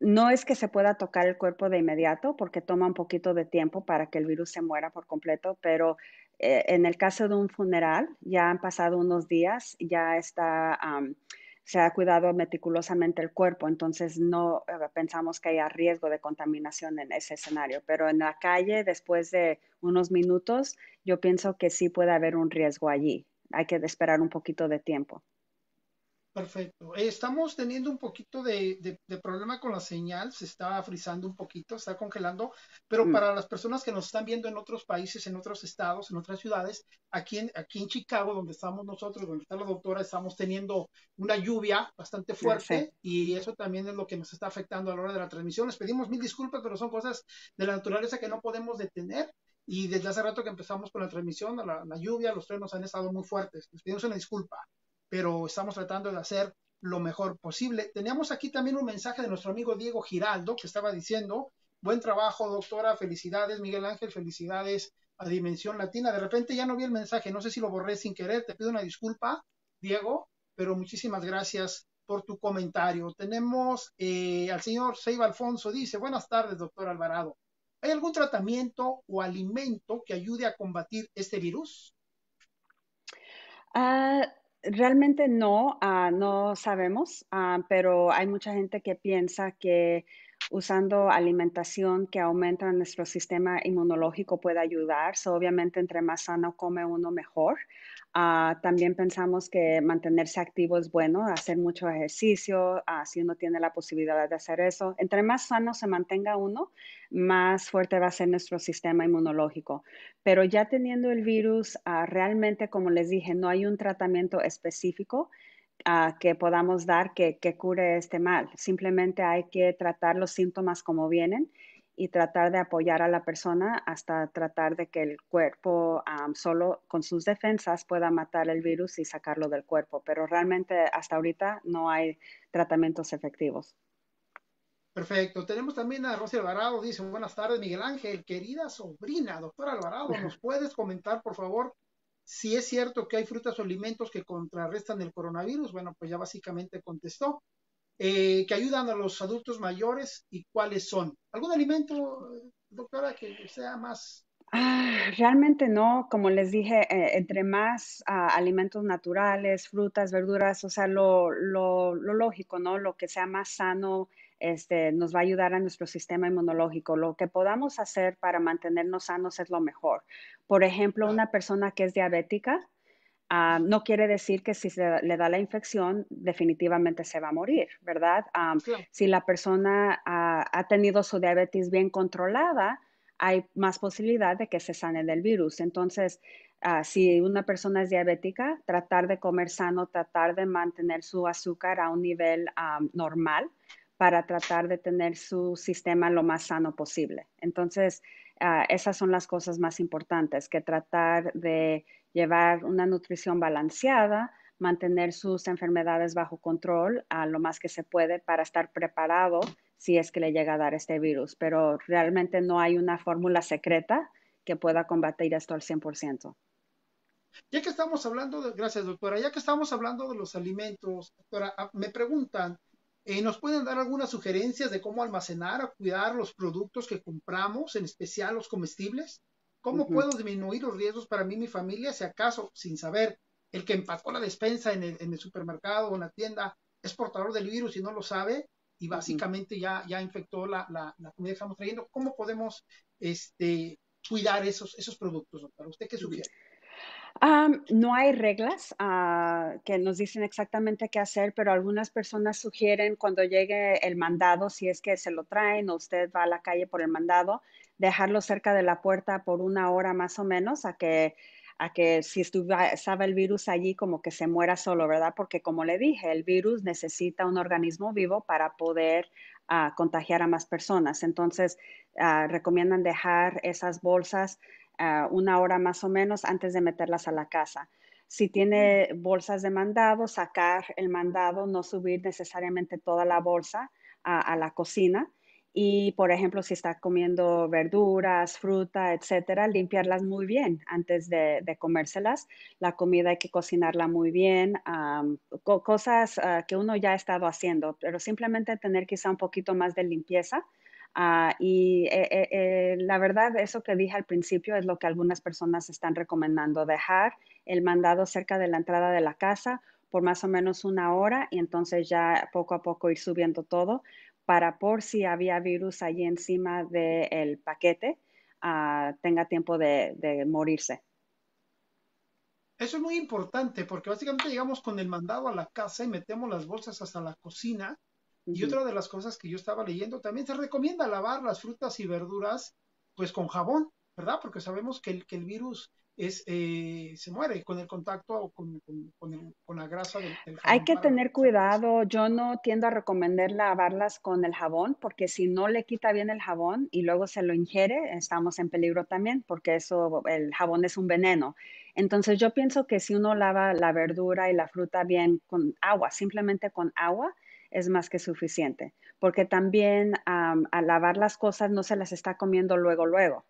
no es que se pueda tocar el cuerpo de inmediato porque toma un poquito de tiempo para que el virus se muera por completo, pero eh, en el caso de un funeral ya han pasado unos días, ya está, se ha cuidado meticulosamente el cuerpo, entonces no eh, pensamos que haya riesgo de contaminación en ese escenario, pero en la calle después de unos minutos yo pienso que sí puede haber un riesgo allí, hay que esperar un poquito de tiempo. Perfecto. Eh, estamos teniendo un poquito de, problema con la señal, se está frizando un poquito, está congelando, pero mm. para las personas que nos están viendo en otros países, en otros estados, en otras ciudades, aquí en, aquí en Chicago, donde estamos nosotros, donde está la doctora, estamos teniendo una lluvia bastante fuerte y eso también es lo que nos está afectando a la hora de la transmisión. Les pedimos mil disculpas, pero son cosas de la naturaleza que no podemos detener. Y desde hace rato que empezamos con la transmisión, la, la lluvia, los truenos han estado muy fuertes. Les pedimos una disculpa pero estamos tratando de hacer lo mejor posible. Teníamos aquí también un mensaje de nuestro amigo Diego Giraldo, que estaba diciendo, buen trabajo, doctora, felicidades, Miguel Ángel, felicidades a Dimensión Latina. De repente ya no vi el mensaje, no sé si lo borré sin querer, te pido una disculpa, Diego, pero muchísimas gracias por tu comentario. Tenemos eh, al señor Seiba Alfonso, dice, buenas tardes, doctor Alvarado. ¿Hay algún tratamiento o alimento que ayude a combatir este virus? Ah, Realmente no, ah, no sabemos, ah, pero hay mucha gente que piensa que usando alimentación que aumenta nuestro sistema inmunológico puede ayudar. obviamente, entre más sano come uno, mejor. Ah, también pensamos que mantenerse activo es bueno, hacer mucho ejercicio, ah, si uno tiene la posibilidad de hacer eso. Entre más sano se mantenga uno, más fuerte va a ser nuestro sistema inmunológico. Pero ya teniendo el virus, ah, realmente, como les dije, no hay un tratamiento específico que podamos dar que cure este mal. Simplemente hay que tratar los síntomas como vienen y tratar de apoyar a la persona hasta tratar de que el cuerpo solo con sus defensas pueda matar el virus y sacarlo del cuerpo. Pero realmente hasta ahorita no hay tratamientos efectivos. Perfecto. Tenemos también a Rosy Alvarado. Dice, buenas tardes, Miguel Ángel. Querida sobrina, doctora Alvarado, ¿nos puedes comentar, por favor, si es cierto que hay frutas o alimentos que contrarrestan el coronavirus? Bueno, pues ya básicamente contestó. Eh, que ayudan a los adultos mayores y cuáles son. ¿Algún alimento, doctora, que sea más... Ah, realmente no, como les dije, eh, entre más ah, alimentos naturales, frutas, verduras, o sea, lo, lógico, ¿no? Lo que sea más sano, este, nos va a ayudar a nuestro sistema inmunológico. Lo que podamos hacer para mantenernos sanos es lo mejor. Por ejemplo, una persona que es diabética, Ah, no quiere decir que si se le da la infección definitivamente se va a morir, ¿verdad? Si la persona ha tenido su diabetes bien controlada, hay más posibilidad de que se sane del virus. Entonces, ah, si una persona es diabética, tratar de comer sano, tratar de mantener su azúcar a un nivel ah, normal para tratar de tener su sistema lo más sano posible. Entonces, Ah, esas son las cosas más importantes, que tratar de llevar una nutrición balanceada, mantener sus enfermedades bajo control a lo más que se puede para estar preparado si es que le llega a dar este virus. Pero realmente no hay una fórmula secreta que pueda combatir esto al 100%. Ya que estamos hablando de, gracias doctora, ya que estamos hablando de los alimentos, doctora, ah, me preguntan eh, nos pueden dar algunas sugerencias de cómo almacenar o cuidar los productos que compramos, en especial los comestibles. ¿Cómo puedo disminuir los riesgos para mí y mi familia si acaso, sin saber, el que empacó la despensa en el, supermercado o en la tienda es portador del virus y no lo sabe y básicamente ya, ya infectó la, comida que estamos trayendo? ¿Cómo podemos este, cuidar esos, esos productos, doctor? ¿Usted qué sugiere? no hay reglas ah, que nos dicen exactamente qué hacer, pero algunas personas sugieren cuando llegue el mandado, si es que se lo traen o usted va a la calle por el mandado, dejarlo cerca de la puerta por una hora más o menos a que a que si estaba el virus allí como que se muera solo, ¿verdad? Porque como le dije, el virus necesita un organismo vivo para poder ah, contagiar a más personas. Entonces, ah, recomiendan dejar esas bolsas una hora más o menos antes de meterlas a la casa. Si tiene bolsas de mandado, sacar el mandado, no subir necesariamente toda la bolsa a, la cocina. Y, por ejemplo, si está comiendo verduras, fruta, etcétera, limpiarlas muy bien antes de, comérselas. La comida hay que cocinarla muy bien, cosas ah, que uno ya ha estado haciendo, pero simplemente tener quizá un poquito más de limpieza Ah, y eh, eh, eh, la verdad, eso que dije al principio es lo que algunas personas están recomendando, dejar el mandado cerca de la entrada de la casa por más o menos una hora y entonces ya poco a poco ir subiendo todo para por si había virus allí encima del paquete, ah, tenga tiempo de, de morirse. Eso es muy importante porque básicamente llegamos con el mandado a la casa y metemos las bolsas hasta la cocina y otra de las cosas que yo estaba leyendo, también se recomienda lavar las frutas y verduras pues con jabón, ¿verdad? Porque sabemos que el, virus es, eh, se muere con el contacto o con, la grasa del, Hay que tener cuidado. Yo no tiendo a recomendar lavarlas con el jabón porque si no le quita bien el jabón y luego se lo ingiere, estamos en peligro también porque eso, el jabón es un veneno. Entonces yo pienso que si uno lava la verdura y la fruta bien con agua, simplemente con agua, es más que suficiente, porque también a al lavar las cosas no se las está comiendo luego, luego.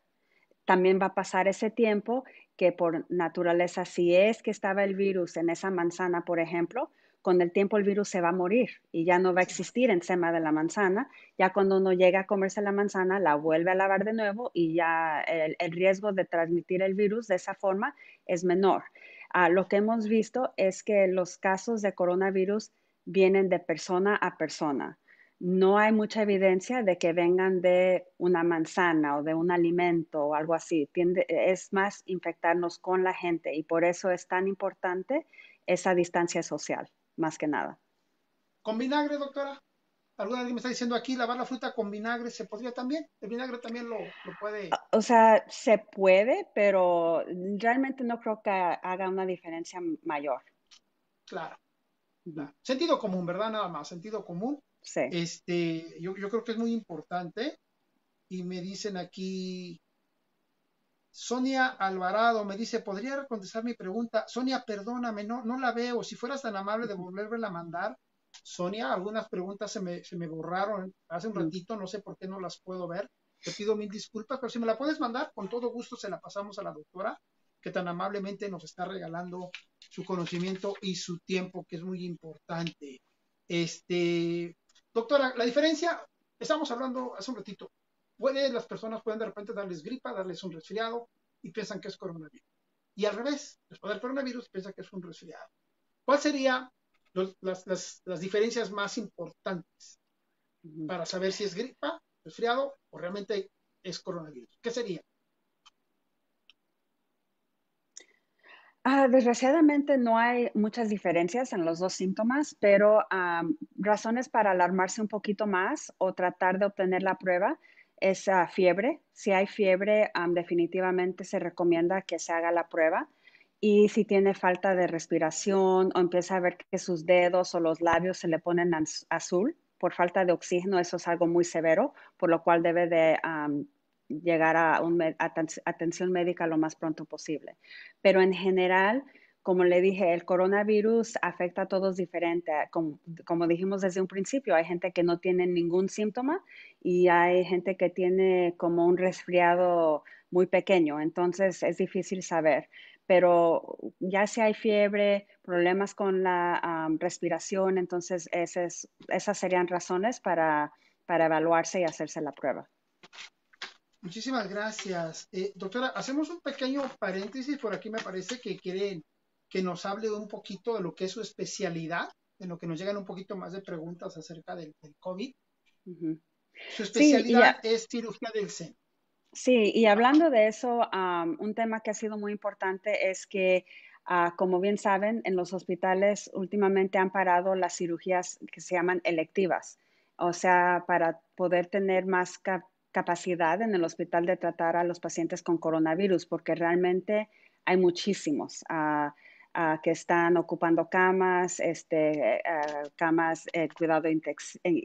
También va a pasar ese tiempo que por naturaleza, si es que estaba el virus en esa manzana, por ejemplo, con el tiempo el virus se va a morir y ya no va a existir encima de la manzana. Ya cuando uno llega a comerse la manzana, la vuelve a lavar de nuevo y ya el, riesgo de transmitir el virus de esa forma es menor. Ah, lo que hemos visto es que los casos de coronavirus vienen de persona a persona. No hay mucha evidencia de que vengan de una manzana o de un alimento o algo así. es más infectarnos con la gente y por eso es tan importante esa distancia social, más que nada. ¿Con vinagre, doctora? alguna que me está diciendo aquí, lavar la fruta con vinagre, ¿se podría también? El vinagre también lo, lo, puede. Ah, o sea, se puede, pero realmente no creo que haga una diferencia mayor. Claro. Sentido común, ¿verdad? Nada más, sentido común. Sí. Este, yo, creo que es muy importante. Y me dicen aquí, Sonia Alvarado me dice, ¿podría contestar mi pregunta? Sonia, perdóname, no, no la veo. Si fueras tan amable de volverme a mandar. Sonia, algunas preguntas se me, se me borraron hace un ratito, no sé por qué no las puedo ver. Te pido mil disculpas, pero si me la puedes mandar, con todo gusto se la pasamos a la doctora que tan amablemente nos está regalando su conocimiento y su tiempo, que es muy importante. Este, doctora, la diferencia, estamos hablando hace un ratito, las personas pueden de repente darles gripa, darles un resfriado y piensan que es coronavirus. Y al revés, después del coronavirus piensan que es un resfriado. ¿Cuál sería las, las, diferencias más importantes para saber si es gripa, resfriado o realmente es coronavirus? ¿Qué sería? Ah, desgraciadamente no hay muchas diferencias en los dos síntomas, pero razones para alarmarse un poquito más o tratar de obtener la prueba es fiebre. Si hay fiebre, definitivamente se recomienda que se haga la prueba. Y si tiene falta de respiración o empieza a ver que sus dedos o los labios se le ponen azul por falta de oxígeno, eso es algo muy severo, por lo cual debe de llegar a una atención médica lo más pronto posible. Pero en general, como le dije, el coronavirus afecta a todos diferente. Como, dijimos desde un principio, hay gente que no tiene ningún síntoma y hay gente que tiene como un resfriado muy pequeño. Entonces es difícil saber. Pero ya si hay fiebre, problemas con la respiración, entonces esas, serían razones para evaluarse y hacerse la prueba. Muchísimas gracias. Eh, doctora, hacemos un pequeño paréntesis. Por aquí me parece que quieren que nos hable un poquito de lo que es su especialidad, en lo que nos llegan un poquito más de preguntas acerca del, COVID. Su especialidad es cirugía del seno. Sí, y hablando de eso, un tema que ha sido muy importante es que, ah, como bien saben, en los hospitales últimamente han parado las cirugías que se llaman electivas, o sea, para poder tener más capacidad, capacidad en el hospital de tratar a los pacientes con coronavirus, porque realmente hay muchísimos ah, ah, que están ocupando camas, este, ah, camas, eh, cuidado eh,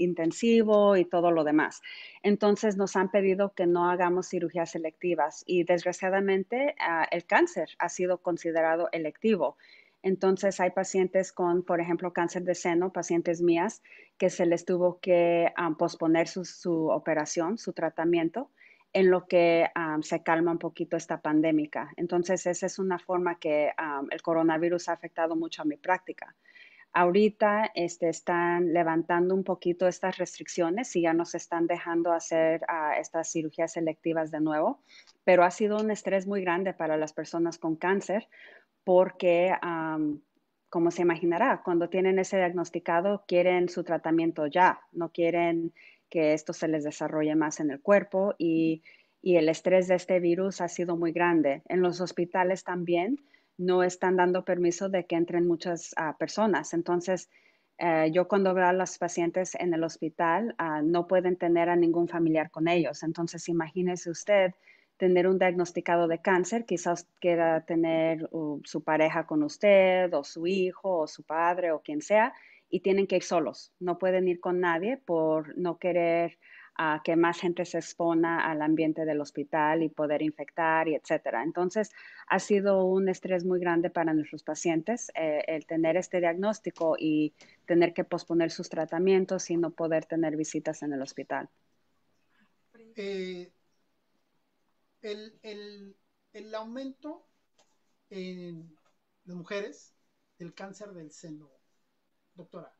intensivo y todo lo demás. Entonces nos han pedido que no hagamos cirugías selectivas y desgraciadamente el cáncer ha sido considerado electivo. Entonces hay pacientes con, por ejemplo, cáncer de seno, pacientes mías, que se les tuvo que posponer su, operación, su tratamiento, en lo que se calma un poquito esta pandémica. Entonces esa es una forma que el coronavirus ha afectado mucho a mi práctica. Ahorita este, están levantando un poquito estas restricciones y ya nos están dejando hacer ah, estas cirugías selectivas de nuevo, pero ha sido un estrés muy grande para las personas con cáncer porque, como se imaginará, cuando tienen ese diagnosticado, quieren su tratamiento ya, no quieren que esto se les desarrolle más en el cuerpo y, el estrés de este virus ha sido muy grande. En los hospitales también no están dando permiso de que entren muchas ah, personas. Entonces, eh, yo cuando veo a los pacientes en el hospital, ah, no pueden tener a ningún familiar con ellos. Entonces, imagínese usted tener un diagnosticado de cáncer, quizás quiera tener uh, su pareja con usted o su hijo o su padre o quien sea y tienen que ir solos, no pueden ir con nadie por no querer ah, que más gente se expona al ambiente del hospital y poder infectar y etcétera. Entonces, ha sido un estrés muy grande para nuestros pacientes eh, el tener este diagnóstico y tener que posponer sus tratamientos y no poder tener visitas en el hospital. Eh, el, aumento en las mujeres del cáncer del seno, doctora.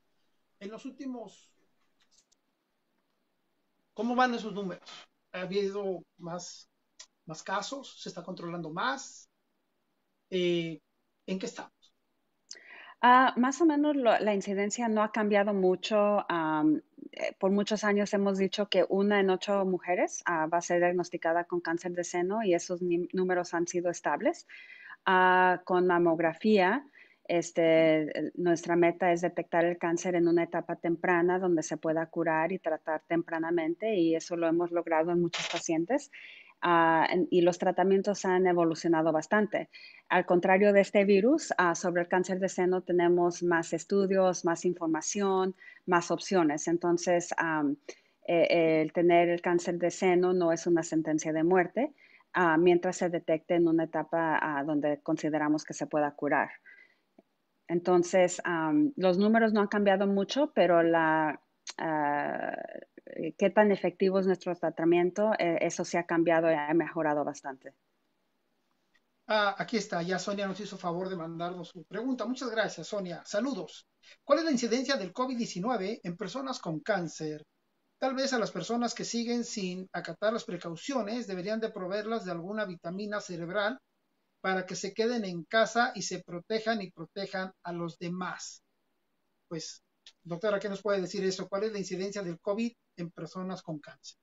En los últimos, ¿cómo van esos números? ¿Ha habido más, más casos? ¿Se está controlando más? Eh, ¿En qué está? Ah, más o menos la incidencia no ha cambiado mucho. Eh, por muchos años hemos dicho que una en ocho mujeres ah, va a ser diagnosticada con cáncer de seno y esos números han sido estables. Ah, con mamografía, este, nuestra meta es detectar el cáncer en una etapa temprana donde se pueda curar y tratar tempranamente y eso lo hemos logrado en muchos pacientes. Ah, y los tratamientos han evolucionado bastante. Al contrario de este virus, ah, sobre el cáncer de seno tenemos más estudios, más información, más opciones. Entonces, e, el tener el cáncer de seno no es una sentencia de muerte ah, mientras se detecte en una etapa donde consideramos que se pueda curar. Entonces, los números no han cambiado mucho, pero la, Ah, eh, qué tan efectivo es nuestro tratamiento, eh, eso se ha cambiado y ha mejorado bastante. Ah, aquí está, ya Sonia nos hizo favor de mandarnos su pregunta. Muchas gracias, Sonia. Saludos. ¿Cuál es la incidencia del COVID-19 en personas con cáncer? Tal vez a las personas que siguen sin acatar las precauciones deberían de proveerlas de alguna vitamina cerebral para que se queden en casa y se protejan y protejan a los demás. Pues Doctora, ¿qué nos puede decir eso? ¿Cuál es la incidencia del COVID en personas con cáncer?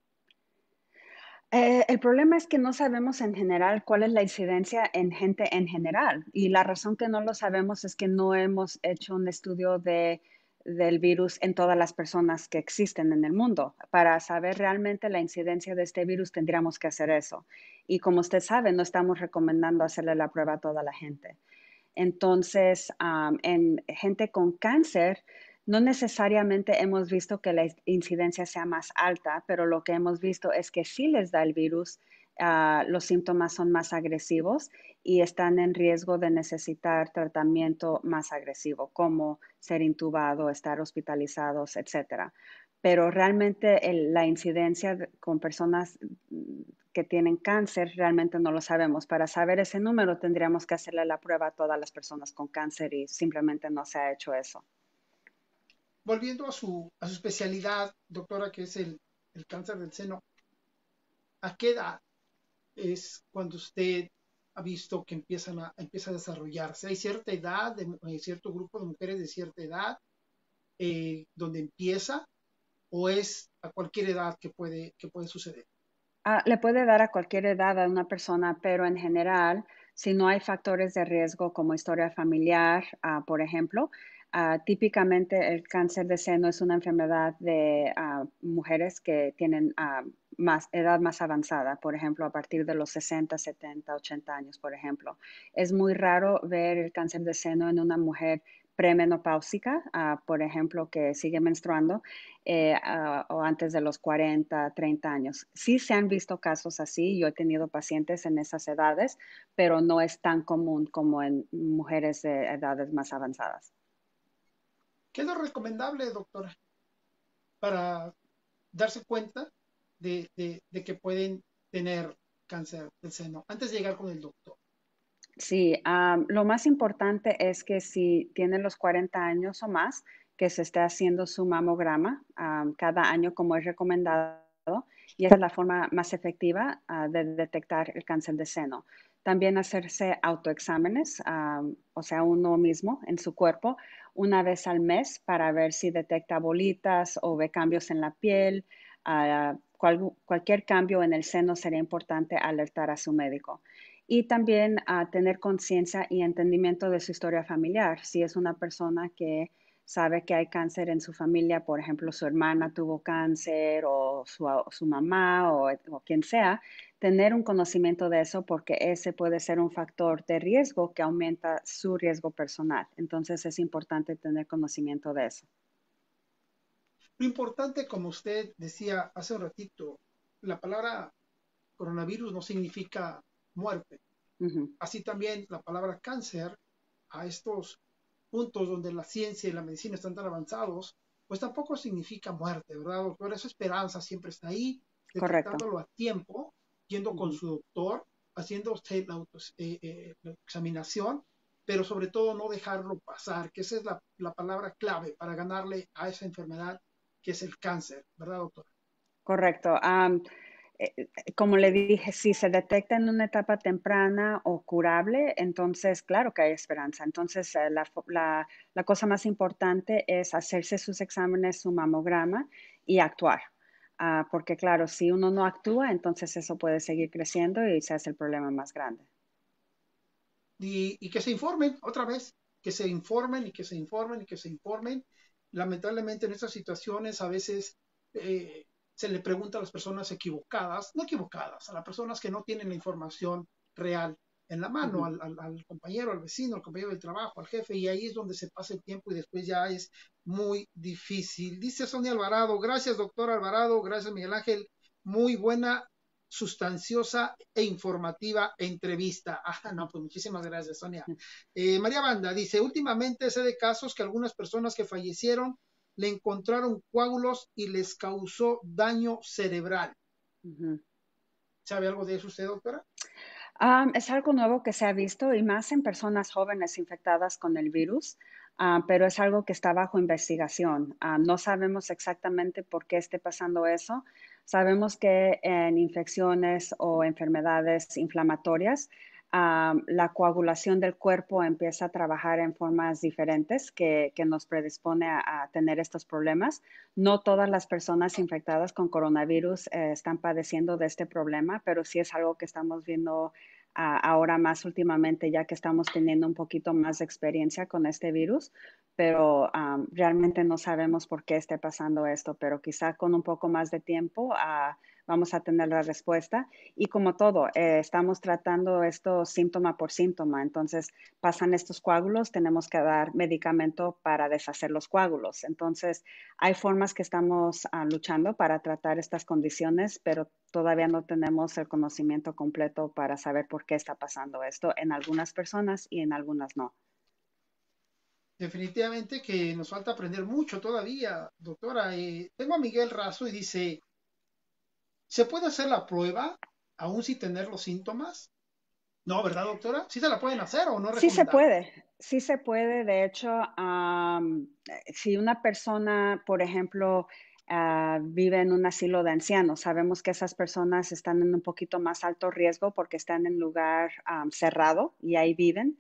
Eh, el problema es que no sabemos en general cuál es la incidencia en gente en general. Y la razón que no lo sabemos es que no hemos hecho un estudio de, del virus en todas las personas que existen en el mundo. Para saber realmente la incidencia de este virus tendríamos que hacer eso. Y como usted sabe, no estamos recomendando hacerle la prueba a toda la gente. Entonces, en gente con cáncer, no necesariamente hemos visto que la incidencia sea más alta, pero lo que hemos visto es que si les da el virus, ah, los síntomas son más agresivos y están en riesgo de necesitar tratamiento más agresivo, como ser intubado, estar hospitalizados, etc. Pero realmente la incidencia con personas mm, que tienen cáncer, realmente no lo sabemos. Para saber ese número tendríamos que hacerle la prueba a todas las personas con cáncer y simplemente no se ha hecho eso volviendo a su, especialidad, doctora, que es el, cáncer del seno, ¿a qué edad es cuando usted ha visto que empiezan a, empieza a desarrollarse? ¿Hay cierta edad, de, hay eh, cierto grupo de mujeres de cierta edad eh, donde empieza o es a cualquier edad que puede, que puede suceder? Ah, le puede dar a cualquier edad a una persona, pero en general, si no hay factores de riesgo como historia familiar, ah, por ejemplo, Ah, típicamente el cáncer de seno es una enfermedad de ah, mujeres que tienen ah, más, edad más avanzada, por ejemplo, a partir de los 60, 70, 80 años, por ejemplo. Es muy raro ver el cáncer de seno en una mujer premenopáusica, por ejemplo, que sigue menstruando, eh, o antes de los 40, 30 años. Sí se han visto casos así, yo he tenido pacientes en esas edades, pero no es tan común como en mujeres de edades más avanzadas. ¿Qué es lo recomendable, doctora? Para darse cuenta de, que pueden tener cáncer de seno antes de llegar con el doctor. Sí, lo más importante es que si tienen los 40 años o más, que se esté haciendo su mamograma cada año como es recomendado y esa es la forma más efectiva ah, de detectar el cáncer de seno. También hacerse autoexámenes, ah, o sea, uno mismo en su cuerpo, una vez al mes para ver si detecta bolitas o ve cambios en la piel. Ah, cualquier cambio en el seno sería importante alertar a su médico. Y también ah, tener conciencia y entendimiento de su historia familiar. Si es una persona que sabe que hay cáncer en su familia, por ejemplo, su hermana tuvo cáncer o su, mamá o quien sea, tener un conocimiento de eso porque ese puede ser un factor de riesgo que aumenta su riesgo personal. Entonces es importante tener conocimiento de eso. Lo importante, como usted decía hace un ratito, la palabra coronavirus no significa muerte. Así también la palabra cáncer a estos puntos donde la ciencia y la medicina están tan avanzados, pues tampoco significa muerte, ¿verdad, por Esa esperanza siempre está ahí, detectándolo a tiempo yendo con su doctor, haciendo usted eh, eh, la examinación, pero sobre todo no dejarlo pasar, que esa es la, palabra clave para ganarle a esa enfermedad que es el cáncer, ¿verdad, doctor? Correcto. Eh, como le dije, si se detecta en una etapa temprana o curable, entonces claro que hay esperanza. Entonces la cosa más importante es hacerse sus exámenes, su mamograma y actuar. Ah, porque claro, si uno no actúa, entonces eso puede seguir creciendo y se hace el problema más grande. Y, que se informen otra vez, que se informen y que se informen y que se informen. Lamentablemente en estas situaciones a veces eh, se le pregunta a las personas equivocadas, no equivocadas, a las personas que no tienen la información real en la mano al, compañero, al vecino, al compañero del trabajo, al jefe, y ahí es donde se pasa el tiempo y después ya es muy difícil. Dice Sonia Alvarado, gracias doctor Alvarado, gracias Miguel Ángel, muy buena, sustanciosa e informativa entrevista. Ah, no, pues muchísimas gracias Sonia. Eh, María Banda dice, últimamente sé de casos que algunas personas que fallecieron le encontraron coágulos y les causó daño cerebral. ¿Sabe algo de eso usted, doctora? es algo nuevo que se ha visto y más en personas jóvenes infectadas con el virus, ah, pero es algo que está bajo investigación. Ah, no sabemos exactamente por qué esté pasando eso. Sabemos que en infecciones o enfermedades inflamatorias la coagulación del cuerpo empieza a trabajar en formas diferentes que, nos predispone a, tener estos problemas. No todas las personas infectadas con coronavirus eh, están padeciendo de este problema, pero sí es algo que estamos viendo ahora más últimamente ya que estamos teniendo un poquito más de experiencia con este virus, pero realmente no sabemos por qué esté pasando esto, pero quizá con un poco más de tiempo vamos a tener la respuesta. Y como todo, eh, estamos tratando esto síntoma por síntoma. Entonces, pasan estos coágulos, tenemos que dar medicamento para deshacer los coágulos. Entonces, hay formas que estamos ah, luchando para tratar estas condiciones, pero todavía no tenemos el conocimiento completo para saber por qué está pasando esto en algunas personas y en algunas no. Definitivamente que nos falta aprender mucho todavía, doctora. Eh, tengo a Miguel Razo y dice, ¿Se puede hacer la prueba aún sin tener los síntomas? No, ¿verdad, doctora? ¿Sí se la pueden hacer o no? Sí se puede, sí se puede. De hecho, si una persona, por ejemplo, ah, vive en un asilo de ancianos, sabemos que esas personas están en un poquito más alto riesgo porque están en lugar cerrado y ahí viven.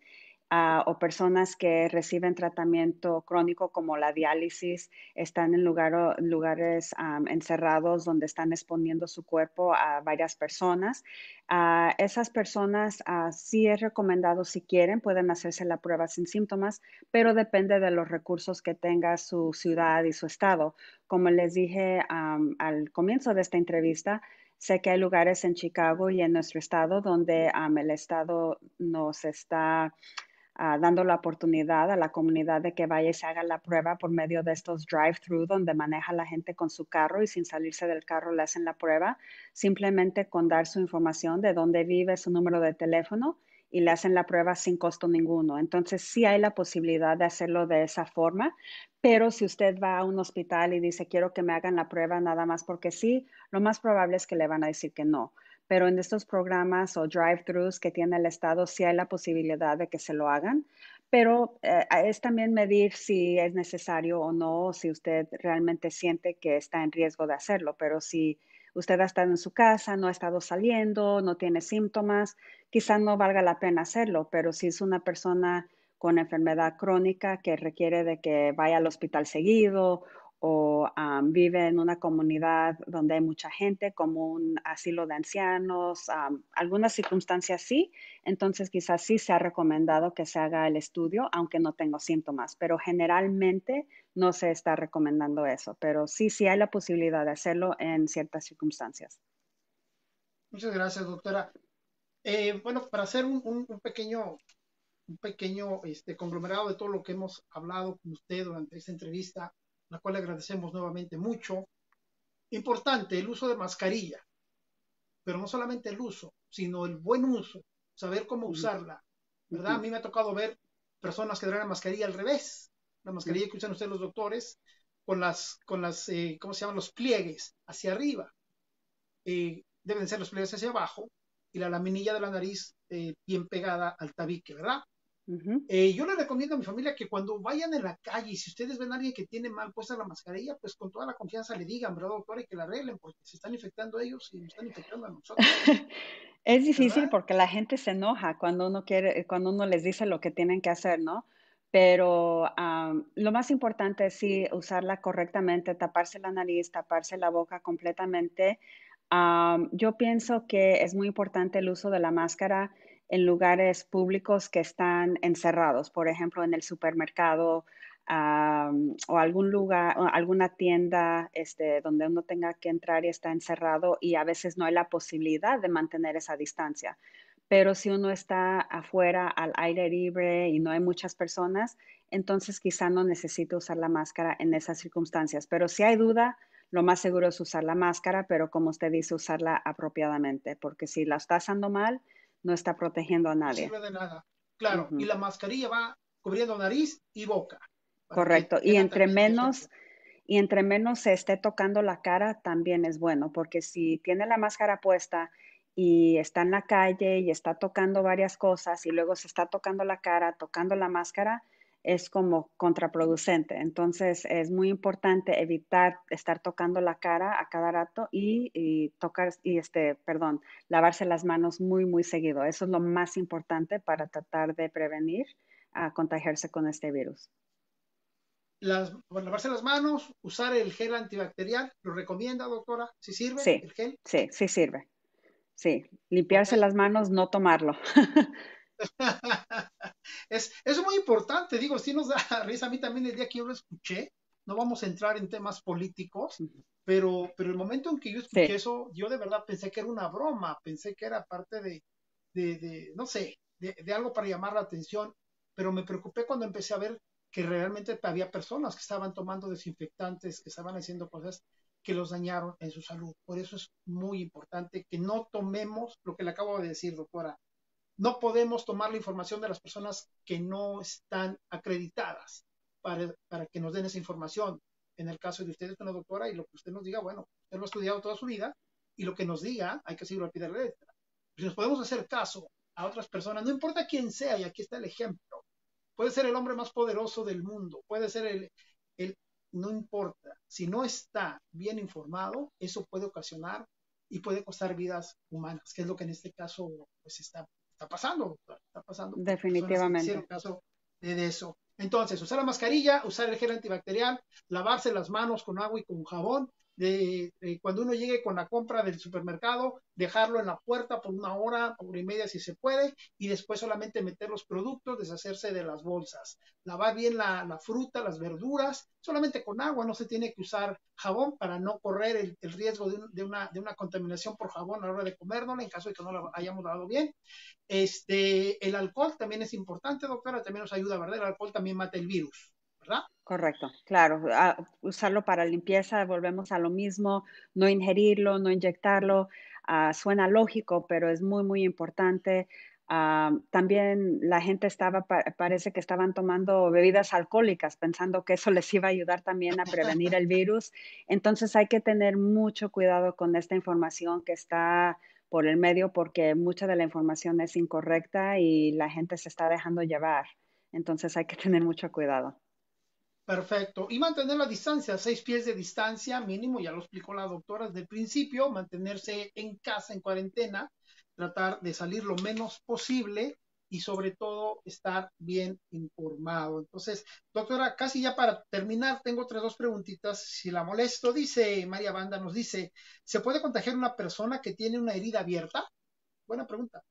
Ah, o personas que reciben tratamiento crónico como la diálisis están en lugar, lugares encerrados donde están exponiendo su cuerpo a varias personas. Ah, esas personas ah, sí es recomendado si quieren, pueden hacerse la prueba sin síntomas, pero depende de los recursos que tenga su ciudad y su estado. Como les dije al comienzo de esta entrevista, Sé que hay lugares en Chicago y en nuestro estado donde el estado nos está Ah, dando la oportunidad a la comunidad de que vaya y se haga la prueba por medio de estos drive through donde maneja la gente con su carro y sin salirse del carro le hacen la prueba, simplemente con dar su información de dónde vive, su número de teléfono y le hacen la prueba sin costo ninguno. Entonces sí hay la posibilidad de hacerlo de esa forma, pero si usted va a un hospital y dice quiero que me hagan la prueba nada más porque sí, lo más probable es que le van a decir que no pero en estos programas o drive-thrus que tiene el Estado sí hay la posibilidad de que se lo hagan, pero eh, es también medir si es necesario o no, si usted realmente siente que está en riesgo de hacerlo, pero si usted ha estado en su casa, no ha estado saliendo, no tiene síntomas, quizás no valga la pena hacerlo, pero si es una persona con enfermedad crónica que requiere de que vaya al hospital seguido o ah, vive en una comunidad donde hay mucha gente, como un asilo de ancianos, ah, algunas circunstancias sí, entonces quizás sí se ha recomendado que se haga el estudio, aunque no tengo síntomas, pero generalmente no se está recomendando eso, pero sí, sí hay la posibilidad de hacerlo en ciertas circunstancias. Muchas gracias, doctora. Eh, bueno, para hacer un, pequeño, un pequeño este, conglomerado de todo lo que hemos hablado con usted durante esta entrevista, la cual le agradecemos nuevamente mucho. Importante el uso de mascarilla, pero no solamente el uso, sino el buen uso, saber cómo usarla, ¿verdad? A mí me ha tocado ver personas que traen la mascarilla al revés, la mascarilla que usan ustedes los doctores, con las, con las, eh, ¿cómo se llaman? Los pliegues hacia arriba. Eh, deben ser los pliegues hacia abajo y la laminilla de la nariz eh, bien pegada al tabique, ¿verdad? Eh, yo le recomiendo a mi familia que cuando vayan en la calle, y si ustedes ven a alguien que tiene mal puesta la mascarilla, pues con toda la confianza le digan, ¿verdad, doctor, Y que la arreglen, porque se están infectando ellos y nos están infectando a nosotros. es difícil porque la gente se enoja cuando uno quiere, cuando uno les dice lo que tienen que hacer, ¿no? Pero lo más importante es sí usarla correctamente, taparse la nariz, taparse la boca completamente. yo pienso que es muy importante el uso de la máscara en lugares públicos que están encerrados, por ejemplo, en el supermercado o algún lugar, alguna tienda este, donde uno tenga que entrar y está encerrado y a veces no hay la posibilidad de mantener esa distancia. Pero si uno está afuera al aire libre y no hay muchas personas, entonces quizá no necesite usar la máscara en esas circunstancias. Pero si hay duda, lo más seguro es usar la máscara, pero como usted dice, usarla apropiadamente, porque si la está usando mal, no está protegiendo a nadie. No sirve de nada. Claro, y la mascarilla va cubriendo nariz y boca. Correcto, y entre menos y entre menos se esté tocando la cara también es bueno, porque si tiene la máscara puesta y está en la calle y está tocando varias cosas y luego se está tocando la cara, tocando la máscara, es como contraproducente. Entonces es muy importante evitar estar tocando la cara a cada rato y, tocar, y este, perdón, lavarse las manos muy, muy seguido. Eso es lo más importante para tratar de prevenir a contagiarse con este virus. Las, lavarse las manos, usar el gel antibacterial, ¿lo recomienda, doctora? Si sirve sí, el Sí, sí sirve. Sí, limpiarse las manos, no tomarlo. es, es muy importante, digo, sí nos da risa. A mí también el día que yo lo escuché, no vamos a entrar en temas políticos, pero, pero el momento en que yo escuché eso, yo de verdad pensé que era una broma, pensé que era parte de, no sé, de, de, algo para llamar la atención, pero me preocupé cuando empecé a ver que realmente había personas que estaban tomando desinfectantes, que estaban haciendo cosas que los dañaron en su salud. Por eso es muy importante que no tomemos lo que le acabo de decir, doctora, no podemos tomar la información de las personas que no están acreditadas para, que nos den esa información. En el caso de usted es una doctora y lo que usted nos diga, bueno, usted lo ha estudiado toda su vida y lo que nos diga hay que seguirlo al pie de la letra. Si nos podemos hacer caso a otras personas, no importa quién sea, y aquí está el ejemplo, puede ser el hombre más poderoso del mundo, puede ser el, no importa, si no está bien informado, eso puede ocasionar y puede costar vidas humanas, que es lo que en este caso pues está está pasando, está pasando. Definitivamente. caso de eso. Entonces, usar la mascarilla, usar el gel antibacterial, lavarse las manos con agua y con jabón, de, eh, cuando uno llegue con la compra del supermercado, dejarlo en la puerta por una hora, hora y media si se puede, y después solamente meter los productos, deshacerse de las bolsas. Lavar bien la, fruta, las verduras, solamente con agua, no se tiene que usar jabón para no correr el, riesgo de, una, contaminación por jabón a la hora de comérnosla en caso de que no la hayamos lavado bien. Este, el alcohol también es importante, doctora, también nos ayuda, a ¿verdad? El alcohol también mata el virus, ¿verdad? Correcto, claro. Ah, usarlo para limpieza, volvemos a lo mismo, no ingerirlo, no inyectarlo. Ah, suena lógico, pero es muy, muy importante. Ah, también la gente estaba, parece que estaban tomando bebidas alcohólicas, pensando que eso les iba a ayudar también a prevenir el virus. Entonces hay que tener mucho cuidado con esta información que está por el medio porque mucha de la información es incorrecta y la gente se está dejando llevar. Entonces hay que tener mucho cuidado. Perfecto. Y mantener la distancia, seis pies de distancia mínimo, ya lo explicó la doctora desde el principio, mantenerse en casa, en cuarentena, tratar de salir lo menos posible y sobre todo estar bien informado. Entonces, doctora, casi ya para terminar, tengo otras dos preguntitas. Si la molesto, dice María Banda, nos dice, ¿se puede contagiar una persona que tiene una herida abierta? Buena pregunta.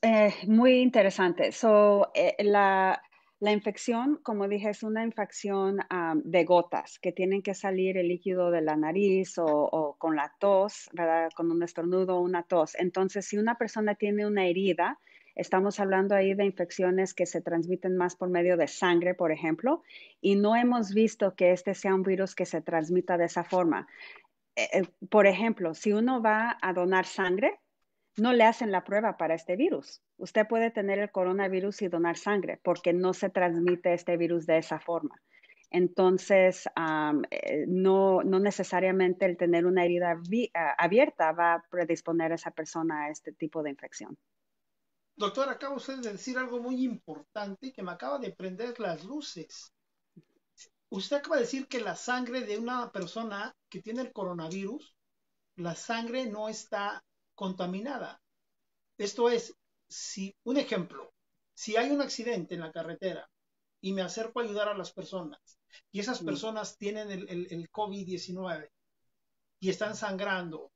Eh, muy interesante. So, eh, la, la infección, como dije, es una infección ah, de gotas que tienen que salir el líquido de la nariz o, con la tos, ¿verdad? Con un estornudo o una tos. Entonces, si una persona tiene una herida, estamos hablando ahí de infecciones que se transmiten más por medio de sangre, por ejemplo, y no hemos visto que este sea un virus que se transmita de esa forma. Eh, eh, por ejemplo, si uno va a donar sangre, no le hacen la prueba para este virus. Usted puede tener el coronavirus y donar sangre porque no se transmite este virus de esa forma. Entonces, eh, no, necesariamente el tener una herida abierta va a predisponer a esa persona a este tipo de infección. Doctor, acaba usted de decir algo muy importante que me acaba de prender las luces. Usted acaba de decir que la sangre de una persona que tiene el coronavirus, la sangre no está contaminada. Esto es, si un ejemplo, si hay un accidente en la carretera y me acerco a ayudar a las personas y esas personas tienen el, COVID-19 y están sangrando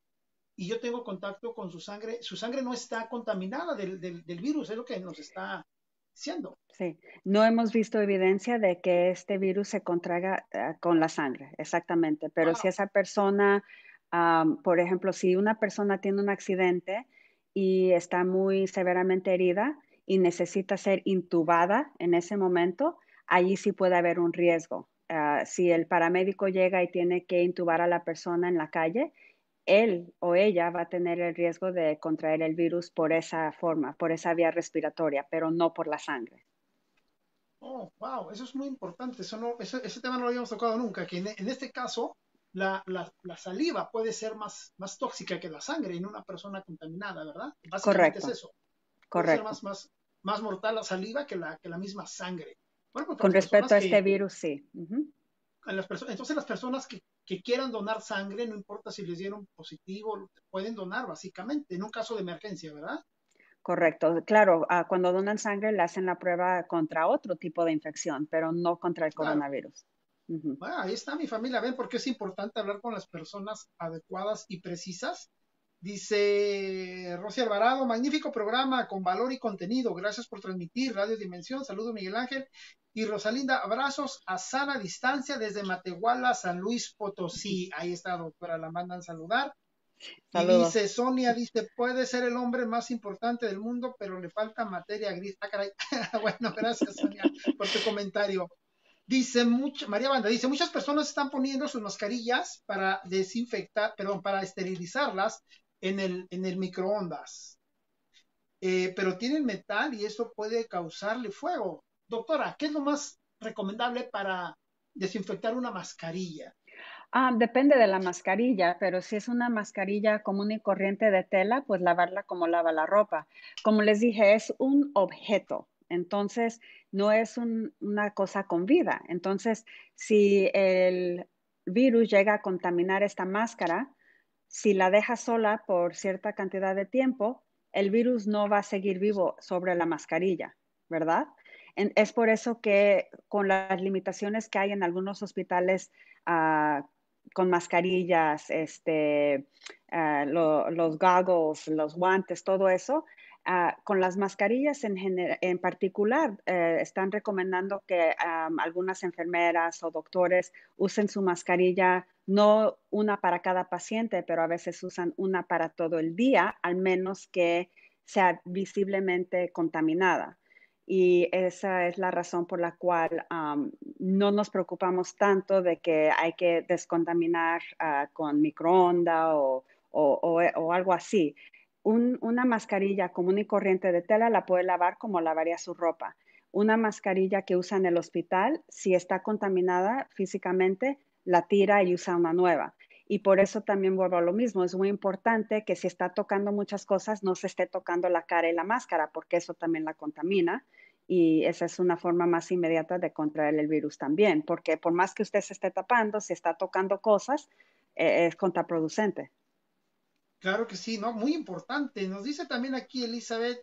y yo tengo contacto con su sangre, su sangre no está contaminada del, virus, es lo que nos está diciendo. Sí, no hemos visto evidencia de que este virus se contraiga eh, con la sangre, exactamente, pero ah. si esa persona por ejemplo, si una persona tiene un accidente y está muy severamente herida y necesita ser intubada en ese momento, allí sí puede haber un riesgo. Ah, si el paramédico llega y tiene que intubar a la persona en la calle, él o ella va a tener el riesgo de contraer el virus por esa forma, por esa vía respiratoria, pero no por la sangre. Oh, wow, eso es muy importante. ese, tema no lo habíamos tocado nunca, que en este caso la, la, saliva puede ser más, más tóxica que la sangre en una persona contaminada, ¿verdad? Básicamente Correcto. es eso. Correcto. Puede más, más, más mortal la saliva que la, que la misma sangre. Pues, Con respecto a este virus, sí. entonces las personas que, quieran donar sangre, no importa si les dieron positivo, pueden donar básicamente, en un caso de emergencia, ¿verdad? Correcto, claro, ah, cuando donan sangre le hacen la prueba contra otro tipo de infección, pero no contra el coronavirus ahí está mi familia, ven, porque es importante hablar con las personas adecuadas y precisas. Dice Rosy Alvarado, magnífico programa con valor y contenido. Gracias por transmitir Radio Dimensión. saludo Miguel Ángel y Rosalinda. Abrazos a sana distancia desde Matehuala, San Luis Potosí. Ahí está, doctora, la mandan saludar. dice Sonia, dice, puede ser el hombre más importante del mundo, pero le falta materia gris. Ah, caray. bueno, gracias Sonia por tu comentario. Dice María Banda dice, muchas personas están poniendo sus mascarillas para desinfectar, perdón, para esterilizarlas en el, microondas. Eh, pero tienen metal y eso puede causarle fuego. Doctora, ¿qué es lo más recomendable para desinfectar una mascarilla? Ah, depende de la mascarilla, pero si es una mascarilla común y corriente de tela, pues lavarla como lava la ropa. Como les dije, es un objeto. Entonces, no es una cosa con vida. Entonces, si el virus llega a contaminar esta máscara, si la deja sola por cierta cantidad de tiempo, el virus no va a seguir vivo sobre la mascarilla, ¿verdad? es por eso que con las limitaciones que hay en algunos hospitales ah, con mascarillas, este, ah, los goggles, los guantes, todo eso, Ah, con las mascarillas en, particular, eh, están recomendando que algunas enfermeras o doctores usen su mascarilla, no una para cada paciente, pero a veces usan una para todo el día, al menos que sea visiblemente contaminada. Y esa es la razón por la cual no nos preocupamos tanto de que hay que descontaminar ah, con microonda o algo así una mascarilla común y corriente de tela la puede lavar como lavaría su ropa. Una mascarilla que usa en el hospital, si está contaminada físicamente, la tira y usa una nueva. Y por eso también vuelvo a lo mismo, es muy importante que si está tocando muchas cosas, no se esté tocando la cara y la máscara, porque eso también la contamina. Y esa es una forma más inmediata de contraer el virus también, porque por más que usted se esté tapando, si está tocando cosas, eh, es contraproducente. Claro que sí, ¿no? Muy importante. Nos dice también aquí Elizabeth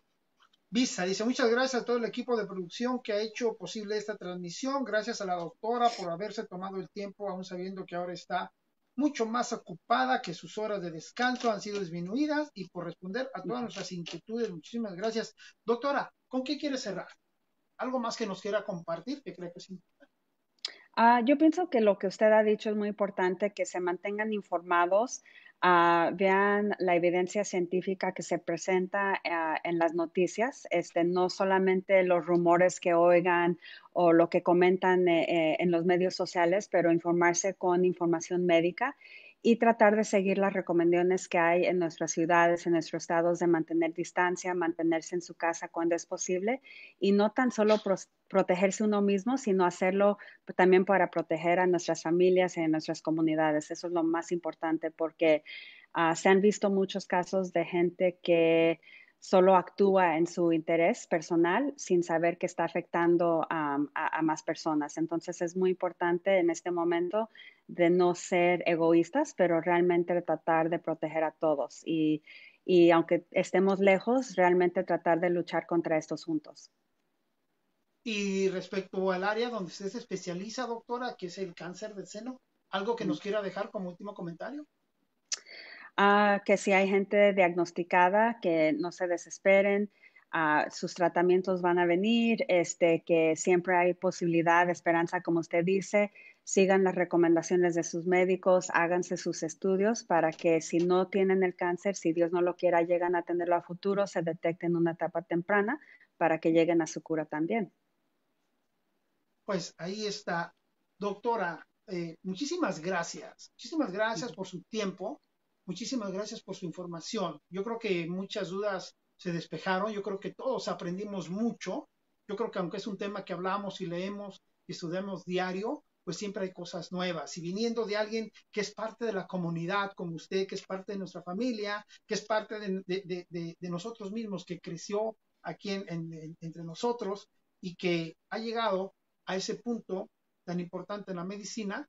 Visa, dice muchas gracias a todo el equipo de producción que ha hecho posible esta transmisión. Gracias a la doctora por haberse tomado el tiempo, aún sabiendo que ahora está mucho más ocupada, que sus horas de descanso han sido disminuidas y por responder a todas nuestras inquietudes. Muchísimas gracias. Doctora, ¿con qué quiere cerrar? ¿Algo más que nos quiera compartir que creo que es importante? Ah, yo pienso que lo que usted ha dicho es muy importante, que se mantengan informados. Ah, vean la evidencia científica que se presenta ah, en las noticias, este, no solamente los rumores que oigan o lo que comentan eh, eh, en los medios sociales, pero informarse con información médica y tratar de seguir las recomendaciones que hay en nuestras ciudades, en nuestros estados, de mantener distancia, mantenerse en su casa cuando es posible y no tan solo protegerse uno mismo, sino hacerlo también para proteger a nuestras familias y a nuestras comunidades. Eso es lo más importante porque ah, se han visto muchos casos de gente que solo actúa en su interés personal sin saber que está afectando a, más personas. Entonces es muy importante en este momento de no ser egoístas, pero realmente tratar de proteger a todos y, aunque estemos lejos, realmente tratar de luchar contra estos juntos. Y respecto al área donde usted se especializa, doctora, que es el cáncer de seno, ¿algo que nos mm. quiera dejar como último comentario? Ah, que si hay gente diagnosticada, que no se desesperen, ah, sus tratamientos van a venir, este, que siempre hay posibilidad, de esperanza, como usted dice, sigan las recomendaciones de sus médicos, háganse sus estudios para que si no tienen el cáncer, si Dios no lo quiera, llegan a tenerlo a futuro, se detecten en una etapa temprana para que lleguen a su cura también. Pues ahí está, doctora. Eh, muchísimas gracias. Muchísimas gracias por su tiempo Muchísimas gracias por su información. Yo creo que muchas dudas se despejaron, yo creo que todos aprendimos mucho. Yo creo que aunque es un tema que hablamos y leemos y estudiamos diario, pues siempre hay cosas nuevas. Y viniendo de alguien que es parte de la comunidad como usted, que es parte de nuestra familia, que es parte de, nosotros mismos, que creció aquí entre nosotros y que ha llegado a ese punto tan importante en la medicina,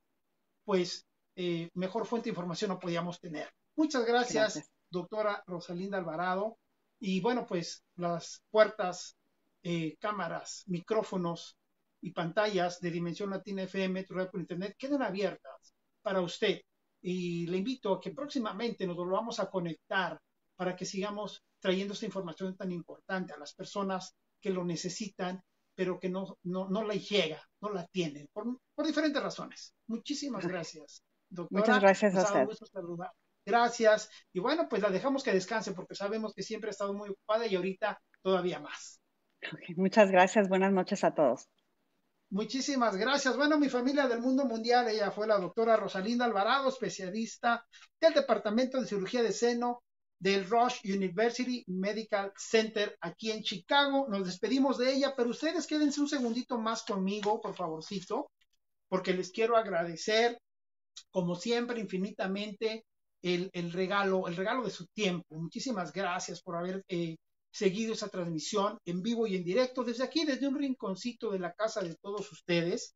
pues eh, mejor fuente de información no podíamos tener. Muchas gracias, doctora Rosalinda Alvarado. Y bueno, pues las puertas, eh, cámaras, micrófonos y pantallas de Dimensión Latina FM, True por Internet, quedan abiertas para usted. Y le invito a que próximamente nos volvamos a conectar para que sigamos trayendo esta información tan importante a las personas que lo necesitan, pero que no, no, no llega, no la tienen, por, diferentes razones. Muchísimas gracias, doctora. Muchas gracias a usted gracias. Y bueno, pues la dejamos que descanse porque sabemos que siempre ha estado muy ocupada y ahorita todavía más. muchas gracias, buenas noches a todos. Muchísimas gracias. Bueno, mi familia del mundo mundial, ella fue la doctora Rosalinda Alvarado, especialista del Departamento de Cirugía de Seno del Rush University Medical Center aquí en Chicago. Nos despedimos de ella, pero ustedes quédense un segundito más conmigo, por favorcito, porque les quiero agradecer, como siempre, infinitamente el, regalo, el regalo de su tiempo. Muchísimas gracias por haber eh, seguido esa transmisión en vivo y en directo desde aquí, desde un rinconcito de la casa de todos ustedes,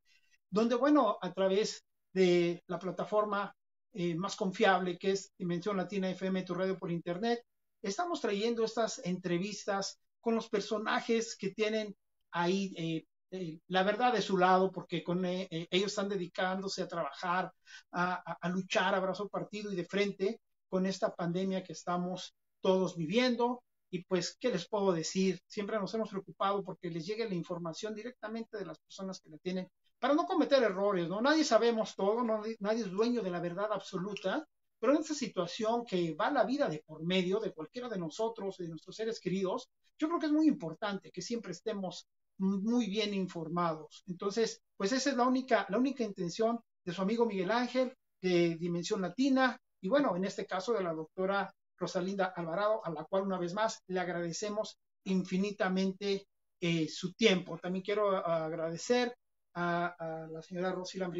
donde, bueno, a través de la plataforma eh, más confiable que es Dimensión Latina FM, tu radio por internet, estamos trayendo estas entrevistas con los personajes que tienen ahí eh, eh, la verdad de su lado, porque con, eh, eh, ellos están dedicándose a trabajar, a, luchar a brazo partido y de frente con esta pandemia que estamos todos viviendo. Y pues, ¿qué les puedo decir? Siempre nos hemos preocupado porque les llegue la información directamente de las personas que la tienen para no cometer errores, ¿no? Nadie sabemos todo, nadie es dueño de la verdad absoluta, pero en esta situación que va la vida de por medio de cualquiera de nosotros y de nuestros seres queridos, yo creo que es muy importante que siempre estemos muy bien informados. Entonces, pues esa es la única, la única intención de su amigo Miguel Ángel, de Dimensión Latina, y bueno, en este caso de la doctora Rosalinda Alvarado, a la cual una vez más le agradecemos infinitamente eh, su tiempo. También quiero agradecer a, la señora Rosila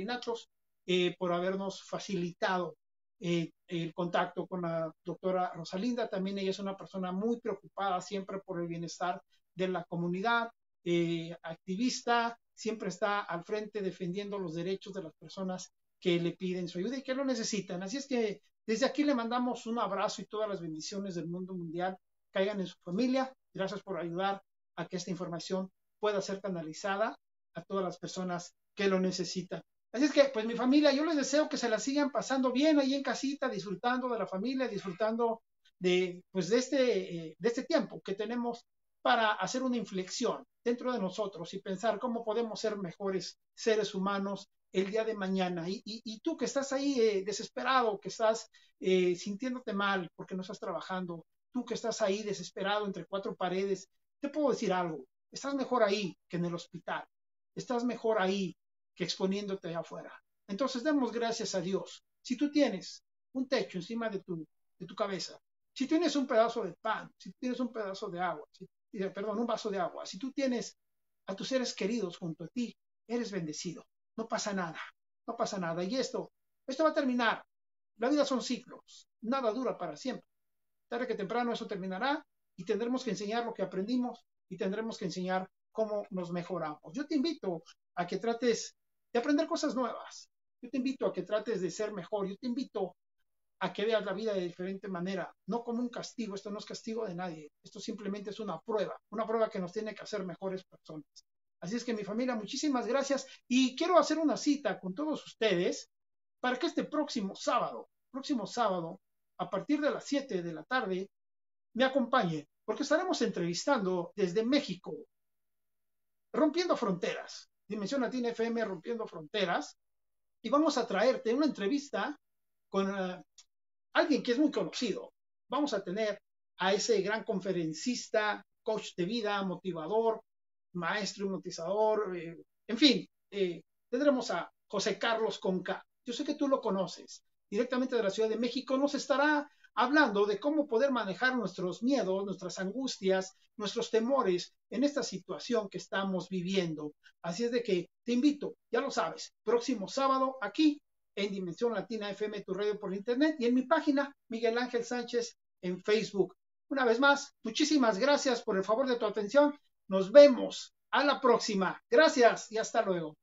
eh, por habernos facilitado eh, el contacto con la doctora Rosalinda. También ella es una persona muy preocupada siempre por el bienestar de la comunidad, eh, activista, siempre está al frente defendiendo los derechos de las personas que le piden su ayuda y que lo necesitan. Así es que desde aquí le mandamos un abrazo y todas las bendiciones del mundo mundial caigan en su familia. Gracias por ayudar a que esta información pueda ser canalizada a todas las personas que lo necesitan. Así es que, pues mi familia, yo les deseo que se la sigan pasando bien ahí en casita, disfrutando de la familia, disfrutando de, pues, de, este, eh, de este tiempo que tenemos para hacer una inflexión dentro de nosotros y pensar cómo podemos ser mejores seres humanos el día de mañana. Y, tú que estás ahí eh, desesperado, que estás eh, sintiéndote mal porque no estás trabajando, tú que estás ahí desesperado entre cuatro paredes, te puedo decir algo, estás mejor ahí que en el hospital, estás mejor ahí que exponiéndote allá afuera. Entonces demos gracias a Dios. Si tú tienes un techo encima de tu, cabeza, si tienes un pedazo de pan, si tienes un pedazo de agua, si perdón, un vaso de agua. Si tú tienes a tus seres queridos junto a ti, eres bendecido. No pasa nada, no pasa nada. Y esto, esto va a terminar. La vida son ciclos, nada dura para siempre. Tarde que temprano eso terminará y tendremos que enseñar lo que aprendimos y tendremos que enseñar cómo nos mejoramos. Yo te invito a que trates de aprender cosas nuevas. Yo te invito a que trates de ser mejor. Yo te invito a que veas la vida de diferente manera, no como un castigo, esto no es castigo de nadie, esto simplemente es una prueba, una prueba que nos tiene que hacer mejores personas. Así es que mi familia, muchísimas gracias y quiero hacer una cita con todos ustedes para que este próximo sábado, próximo sábado, a partir de las 7 de la tarde, me acompañe, porque estaremos entrevistando desde México, rompiendo fronteras, Dimensión Latina FM, rompiendo fronteras, y vamos a traerte una entrevista con ah, alguien que es muy conocido. Vamos a tener a ese gran conferencista, coach de vida, motivador, maestro hipnotizador, eh, en fin, eh, tendremos a José Carlos Conca. Yo sé que tú lo conoces, directamente de la Ciudad de México, nos estará hablando de cómo poder manejar nuestros miedos, nuestras angustias, nuestros temores en esta situación que estamos viviendo. Así es de que te invito, ya lo sabes, próximo sábado aquí en Dimensión Latina FM, tu radio por internet, y en mi página, Miguel Ángel Sánchez, en Facebook. Una vez más, muchísimas gracias por el favor de tu atención. Nos vemos a la próxima. Gracias y hasta luego.